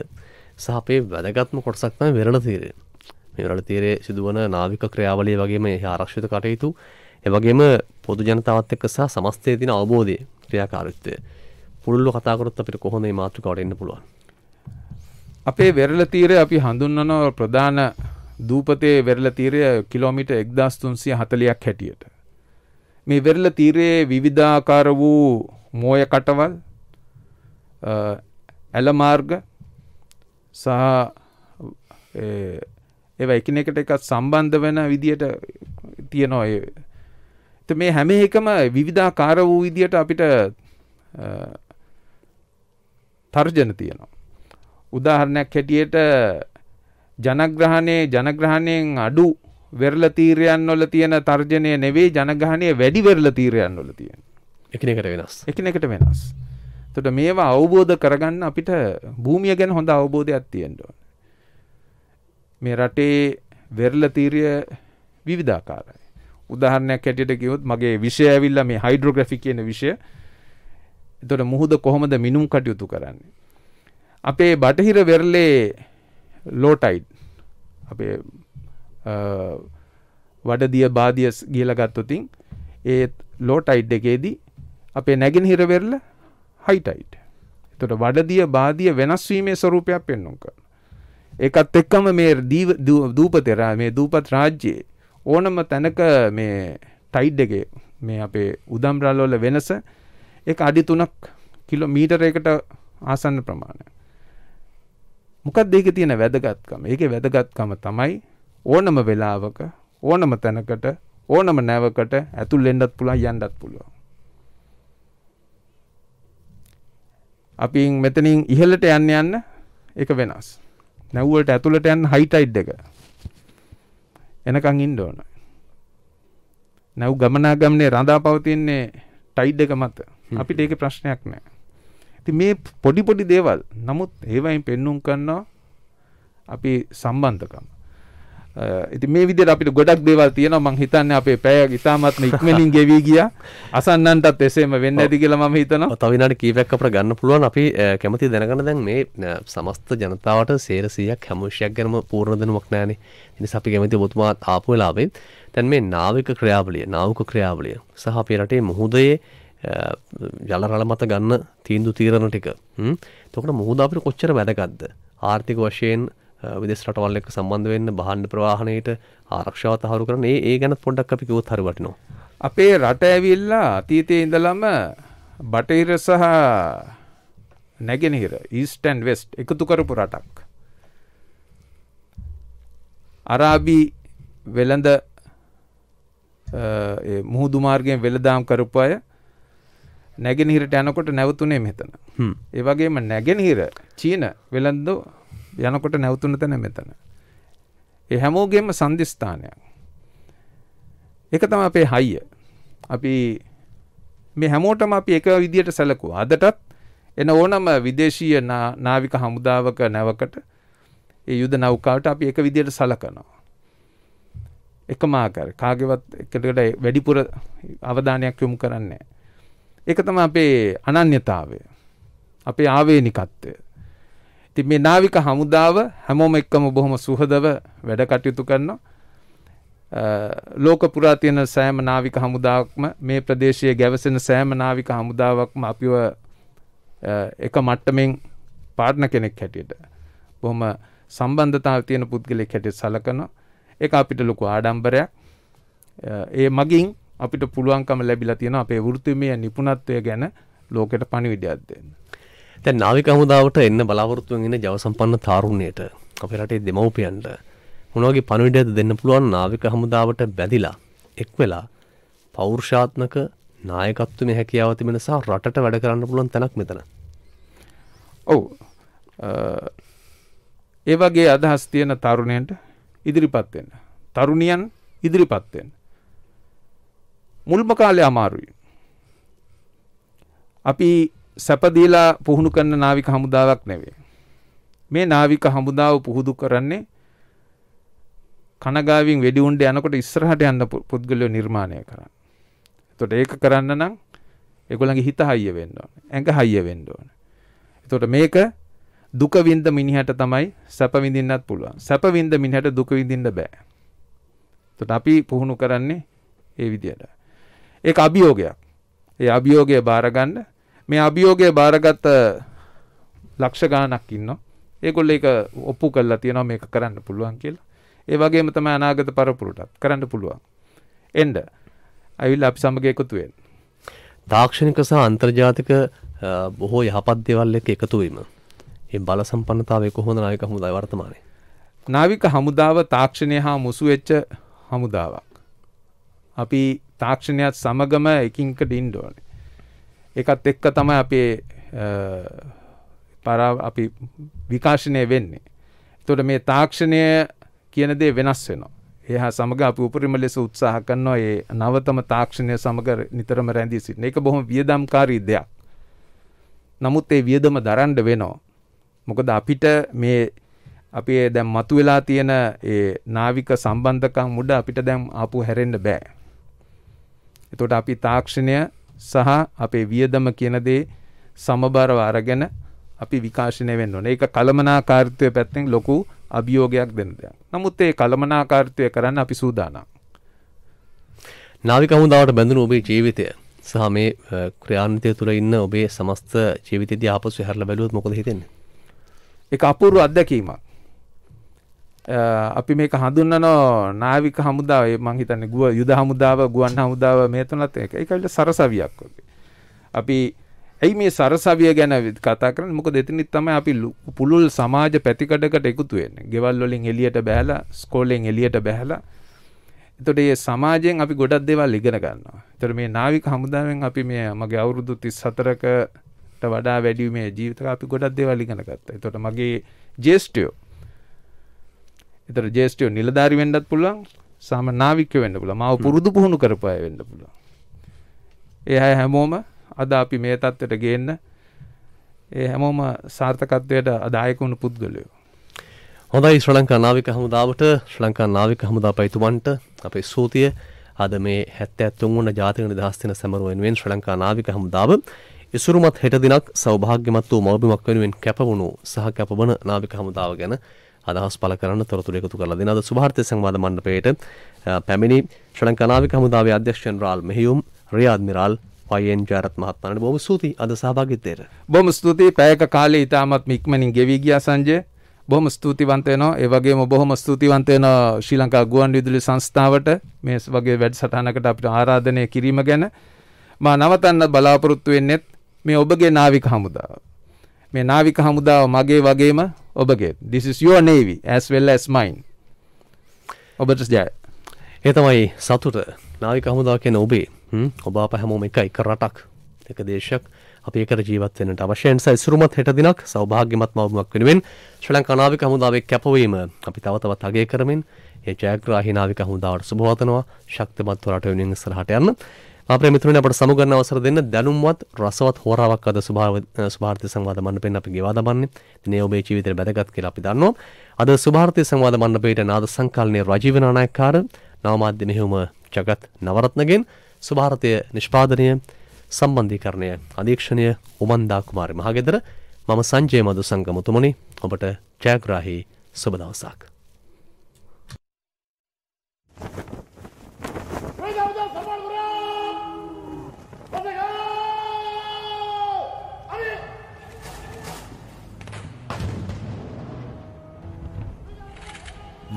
සහ අපේ වැදගත්ම කොටසක් තමයි වෙරළ තීරය. මේ වෙරළ තීරයේ සිදුවන නාවික ක්‍රියාවලිය වගේම එහි ආරක්ෂිත කටයුතු ඒ වගේම පොදු ජනතාවත් එක්ක සහ සමස්තයේ තියෙන අවබෝධය ක්‍රියාකාරීත්වය. පුළුල්ව කතා කරොත් අපිට කොහොමද මේ මාතෘකාවට එන්න පුළුවන්? අපේ වෙරළ තීරය අපි හඳුන්වන ප්‍රධාන දූපතේ වෙරළ තීරය කිලෝමීට 1340ක් හැටියට. මේ වෙරළ තීරයේ විවිධාකාර වූ මෝය කටවල් ඇල මාර්ග සහ ඒවා එකිනෙකට එකක් සම්බන්ධ වෙන විදියට තියෙනවා ඒ. ඉතින් මේ හැම එකම විවිධාකාර වූ විදියට අපිට තර්ජන තියෙනවා. උදාහරණයක් හැටියට ජනග්‍රහණයේ ජනග්‍රහණයෙන් අඩු වෙරළ තීරයන් වල තියෙන තර්ජනය නෙවෙයි ජනග්‍රහණයේ වැඩි වෙරළ තීරයන් වල තියෙන. එකිනෙකට වෙනස්. එකිනෙකට වෙනස්. එතකොට මේවා අවබෝධ කරගන්න අපිට භූමිය ගැන හොඳ අවබෝධයක් තියෙන්න ඕනේ. මේ රටේ වෙරළ තීරය විවිධාකාරයි. උදාහරණයක් හැටියට කිව්වොත් මගේ විෂය ඇවිල්ලා මේ හයිඩ්‍රෝග්‍රැෆි කියන විෂය. එතකොට මුහුද කොහොමද මිනුම් කටයුතු කරන්නේ? අපේ බටහිර වෙරළේ ලෝටයිඩ් අපේ වඩදිය බාධියස් ගියල ගත්තොතින් ඒත් ලෝටයිඩ් එකේදී අපේ නැගෙනහිර වෙරල හයිටයිට් එතොට වඩදිය බාධිය වෙනස්වීමේ ස්වරූපයක් පෙන්නුම් කරන එකත් එක්කම මේ දූපතෙරා මේ දූපත් රාජ්‍යයේ ඕනම තැනක මේ ටයිඩ් එක මේ අපේ උදම්රල්ලෝල වෙනස එක අඩි තුනක් කිලෝ මීටරයකට ආසන්න ප්‍රමාණය මොකක්ද ඒකේ තියෙන වැදගත්කම? ඒකේ වැදගත්කම තමයි ඕනම වෙලාවක ඕනම තැනකට ඕනම නැවකට ඇතුල් වෙන්නත් පුළුවන් යන්නත් පුළුවන්. අපි මෙතනින් ඉහළට යන්න යන්න ඒක වෙනස්. නැව් වලට ඇතුළට යන්න හයි ටයිඩ් එක. එනකන් ඉන්න ඕන. නැව් ගමනාගමනේ රඳා පවතින්නේ ටයිඩ් එක මත. අපිට ඒකේ ප්‍රශ්නයක් නැහැ. ඉතින් මේ පොඩි පොඩි දේවල් නමුත් ඒවයින් පෙන්눔 කරනවා අපි සම්බන්ධකම ඉතින් මේ විදිහට අපිට ගොඩක් දේවල් තියෙනවා මං හිතන්නේ අපේ පැය ඉතාමත්ම ඉක්මනින් ගෙවි ගියා අසන්නන්ටත් එසේම වෙන්න ඇති කියලා මම හිතනවා තව විනාඩි කීපයක් අපිට ගන්න පුළුවන් අපි කැමති දැනගන්න දැන් මේ සමස්ත ජනතාවට 100ක් හැම විශයක් ගැනම පූර්ණ දැනුමක් නැහැනේ ඉතින් අපි කැමති ඔබතුමා ආපු වෙලාවේ දැන් මේ නාවික ක්‍රියාවලිය නාවික ක්‍රියාවලිය සහ අපේ රටේ මුහුදයේ ජලරල මත ගන්න තීන්දු තීරණ ටික තොකට මුහද අපට කොච්චර වැදගත්ද ආර්ථික වශයෙන් විදෙස් රටවල් එක්ක සම්බන්ධ වෙන්න බහන්ඩ ප්‍රවාහණයට ආරක්ෂාව තහවුරු කරන ඒ ගැන පොඩ්ඩක් අපි කිවොත් හරිවටනවා අපේ රට ඇවිල්ලා අතීතයේ ඉඳලම බටහිර සහ නැගෙනහිර ඊස්ටන් වෙස්ට් එකතු කරපු රටක් අරාබි වෙළඳ මුහුදු මාර්ගයෙන් වෙළදාම් කරපු අය නැගෙනහිරට යනකොට නැවතුනේ මෙතන. ඒ වගේම නැගෙනහිර චීන වෙළඳ යනකොට නැවතුන තැන මෙතන. ඒ හැමෝගෙම සංදිස්ථානයක්. ඒක තමයි අපේ හයිය. අපි මේ හැමෝටම අපි එක විදියට සැලකුවා. අදටත් එන ඕනම විදේශීය නාවික හමුදාවක නැවකට ඒ යුද නෞකාවට අපි එක විදියට සලකනවා. එකම ආකාරය කාගේවත් එකට වැඩිපුර අවධානයක් යොමු කරන්නේ නැහැ. ඒක තම අපේ අනන්‍යතාවය. අපේ ආවේනිකත්වය. ඉතින් මේ නාවික හමුදාව හැමෝම එක්කම බොහොම සුහදව වැඩ කටයුතු කරනවා. ලෝක පුරා තියෙන සෑම නාවික හමුදාවක්ම මේ ප්‍රදේශයේ ගැවසෙන සෑම නාවික හමුදාවක්ම අපිව එක මට්ටමින් පාර්ණ කෙනෙක් හැටියට බොහොම සම්බන්ධතාව තියෙන පුද්ගලෙක් හැටියට සලකනවා. ඒක අපිට ලොකු ආඩම්බරයක්. ඒ මගින් අපිට පුළුවන්කම ලැබිලා තියෙන අපේ වෘත්තිමය නිපුණත්වය ගැන ලෝකෙට පණිවිඩයක් දෙන්න. දැන් නාවික හමුදාවට එන්න බලාපොරොත්තු වෙන ජවසම්පන්න තාරුණ්‍යයට අපේ රටේ දෙමව්පියන්ට මොන වගේ පණිවිඩයක්ද දෙන්න පුළුවන් නාවික හමුදාවට බැඳිලා එක් වෙලා පෞරුෂාත්මක නායකත්වයේ හැකියාව තිබෙන සහ රටට වැඩ කරන්න පුළුවන් තැනක් මෙතන. ඔව්. ඒ වගේ අදහස් තියෙන තරුණයන්ට ඉදිරිපත් වෙන්න. තරුණියන් ඉදිරිපත් වෙන්න. මුල්ම කාලය අමාරුයි. අපි සැපදීලා පුහුණු කරන නාවික හමුදාවක් නෙවේ. මේ නාවික හමුදාව පුහුදු කරන්නේ කනගාවින් වෙඩි උණ්ඩ යනකොට ඉස්සරහට යන්න පුද්ගලයෝ නිර්මාණය කරන්න. එතකොට ඒක කරන්න නම් ඒගොල්ලන්ගේ හිත හයිය වෙන්න ඕන. ඇඟ හයිය වෙන්න ඕන. එතකොට මේක දුක විඳ මිනිහට තමයි සැප විඳින්නත් පුළුවන්. සැප විඳ මිනිහට දුක විඳින්න බෑ. එතකොට අපි පුහුණු කරන්නේ ඒ විදියට. ඒක අභියෝගයක්. ඒ අභියෝගය බාරගන්න මේ අභියෝගය බාරගත්ත ලක්ෂ ගාණක් ඉන්නවා. ඒගොල්ලෝ ඒක ඔප්පු කරලා තියෙනවා මේක කරන්න පුළුවන් කියලා. ඒ වගේම තමයි අනාගත පරපුරටත් කරන්න පුළුවන්. එන්න. අවිල්ලා අපි සමග එකතු වෙන්න. තාක්ෂණික සහ අන්තර්ජාතික බොහෝ යහපත් දේවල් එක්ක එකතු වීම. මේ බල සම්පන්නතාවය කොහොමද නාවික හමුදාව වර්තමානයේ? නාවික හමුදාව තාක්ෂණය හා මුසු වෙච්ච හමුදාවක්. අපි තාක්ෂණයත් සමගම එකින්ක ඩින්ඩ ඕනේ. ඒකත් එක්ක තමයි අපේ පරා අපි විකාශනය වෙන්නේ. එතකොට මේ තාක්ෂණය කියන දේ වෙනස් වෙනවා. ඒ හා සමග අපි උපරිම ලෙස උත්සාහ කරනවා ඒ නවතම තාක්ෂණය සමග නිතරම රැඳී සිටින. ඒක බොහොම වියදම්කාරී දෙයක්. නමුත් ඒ වියදම දරන්න වෙනවා. මොකද අපිට මේ අපේ දැන් මතුවෙලා තියෙන ඒ නාවික සම්බන්ධකම් මුඩ අපිට දැන් ආපු හැරෙන්න බෑ. එතකොට අපි තාක්ෂණය සහ අපේ වියදම කියන දේ සමබරව අරගෙන අපි විකාශනය වෙන්න ඕනේ. ඒක කළමනාකාරීත්වය පැත්තෙන් ලොකු අභියෝගයක් දෙන දෙයක්. නමුත් ඒ කළමනාකාරීත්වය කරන්න අපි සූදානම්. නාවික හමුදාවට බැඳුණු ඔබේ ජීවිතය සහ මේ ක්‍රියාන්විතය තුළ ඉන්න ඔබේ සමස්ත ජීවිතයේදී ආපසු හැරලා බැලුවොත් මොකද හිතෙන්නේ? ඒක අපූර්ව අත්දැකීමක්. අපි මේක හඳුන්වනෝ නාවික හමුදාව මං හිතන්නේ ගුව යුද හමුදාව ගුවන් හමුදාව මේ තුනත් එක ඒකවිල සරසවියක් වගේ අපි ඇයි මේ සරසවිය ගැන කතා කරන්නේ මොකද එතනින් තමයි අපි පුළුල් සමාජ පැතිකඩකට එකතු වෙන්නේ ගෙවල් වලින් එළියට බහැලා ස්කෝලෙන් එළියට බහැලා එතකොට මේ සමාජයෙන් අපි ගොඩක් දේවල් ඉගෙන ගන්නවා එතකොට මේ නාවික හමුදාවෙන් අපි මේ මගේ අවුරුදු 34කට වඩා වැඩි මේ ජීවිතේ අපි ගොඩක් දේවල් ඉගෙන ගත්තා එතකොට මගේ ජේෂ්ඨයෝ එතර ජේෂ්ඨයෝ නිලධාරි වෙන්නත් පුළුවන් සාම නාවික වෙන්න පුළුවන් මාව පුරුදු පුහුණු කරපු අය වෙන්න පුළුවන් ඒ අය හැමෝම අද අපි මේ තත්ත්වයට ගේන්න ඒ හැමෝම සාර්ථකත්වයට අදායක වුණු පුද්ගලයෝ හොඳයි ශ්‍ර ලංකා නාවික හමුදාවට ශ්‍ර ලංකා නාවික හමුදා පයිතුමන්ට අපේ සූතිය අද මේ හැත්තඇත්තුන් වන ජාතික නිදහස්තින සැමරුවෙන්ුවෙන් ශ්‍ර ලංකා නාවික හමුදාව ඉසුරුමත් හෙට දිනක් සෞභාග්‍යමත් වූ මවබිමක් වෙනුවෙන් කැපවුණු සහ කැපවන නාවික හමුදාව ගැන අදහස් පළ කරන්න තොරතුරු එකතු කරලා දෙන අද සුභාර්ථ සංවාද මණ්ඩපයේට පැමිණි ශ්‍රී ලංකා නාවික හමුදාවේ අධ්‍යක්ෂ ජෙනරාල් මෙහියුම් රිය අද්මිරාල් වයෙන් ජාරත් මහත්මයාට බොහොම ස්තුතියි අද සහභාගීත්වයට. බොහොම ස්තුතියි පැයක කාලේ ඉතාමත් ඉක්මනින් ගෙවි ගියා සංජය. බොහොම ස්තුතිවන්ත වෙනවා. ඒ වගේම බොහොම ස්තුතිවන්ත වෙනවා ශ්‍රී ලංකා ගුවන්විදුලි සංස්ථාවට මේ වගේ වැඩසටහනකට අපිට ආරාධනය කිරීම ගැන. මා නවතන්න බලාපොරොත්තු වෙන්නේ මේ ඔබගේ නාවික හමුදාව. මේ නාවික හමුදාව මගේ වගේම ඔබගේ this is your navy as well as mine ඔබට ජය ඒ තමයි සතුට නාවික හමුදාව කියන ඔබේ ඔබ අප හැමෝම එක එක රටක් එක දේශයක් අපේ කර ජීවත් වෙනට අවශ්‍යයන් සහ ඉසුරුමත් හෙට දිනක් සෞභාග්‍යමත් මවුමක් වෙනුවෙන් ශ්‍රී ලංකා නාවික හමුදාවේ කැපවීම අපි තව තවත් අගය කරමින් ඒ ජයග්‍රාහී නාවික හමුදාවට සුබවතනවා ශක්තිමත් රට වෙනුවෙන් ඉස්සරහට යන්න අපේ මිතුරනේ අපට සමු ගන්න අවසර දෙන්න දැනුම්වත් රසවත් හොරාවක් අද සුභාර්ථය සංවාද මණ්ඩපෙන් අපි ගෙවා දමන්නේ. දිනේ ඔබේ ජීවිතේ වැදගත් කියලා අපි දන්නවා. අද සුභාර්ථය සංවාද මණ්ඩපේට නාද සංකල්පනේ රජීව නායකකාර නවමාධ්‍ය මෙහෙයුම ජගත් නවරත්නගෙන් සුභාර්ථය නිෂ්පාදනය සම්බන්ධීකරණය අධීක්ෂණය උමන්දා කුමාරි මහගෙදර මම සංජය මදු සංගමතුමනි ඔබට ජයග්‍රාහි සුබ දවසක්. Thank you.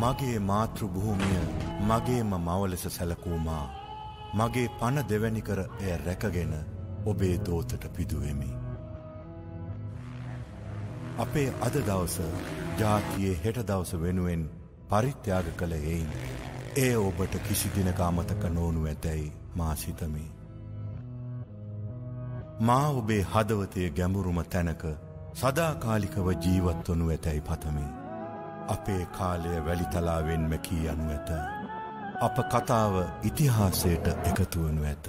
මගේ මාතෘ භූමිය මගේම මවලෙස සැලකූමා මගේ පණ දෙවැනි කර එය රැකගෙන ඔබේ දෝතට පිදුවෙමි. අපේ අද දවස ජාතියේ හෙට දවස වෙනුවෙන් පරිත්‍යාග කළ එයින් ඒ ඔබට කිසි දිනකාමතක නොවනු ඇතැයි මාසිතමි. මා ඔබේ හදවතය ගැඹුරුම තැනක සදාකාලිකව ජීවත්වනු ඇතැයි පතමේ. අපේ කාලය වැලිතලාවෙන්ම කී යනු ඇත. අප කතාව ඉතිහාසයට එකතුවනු ඇත.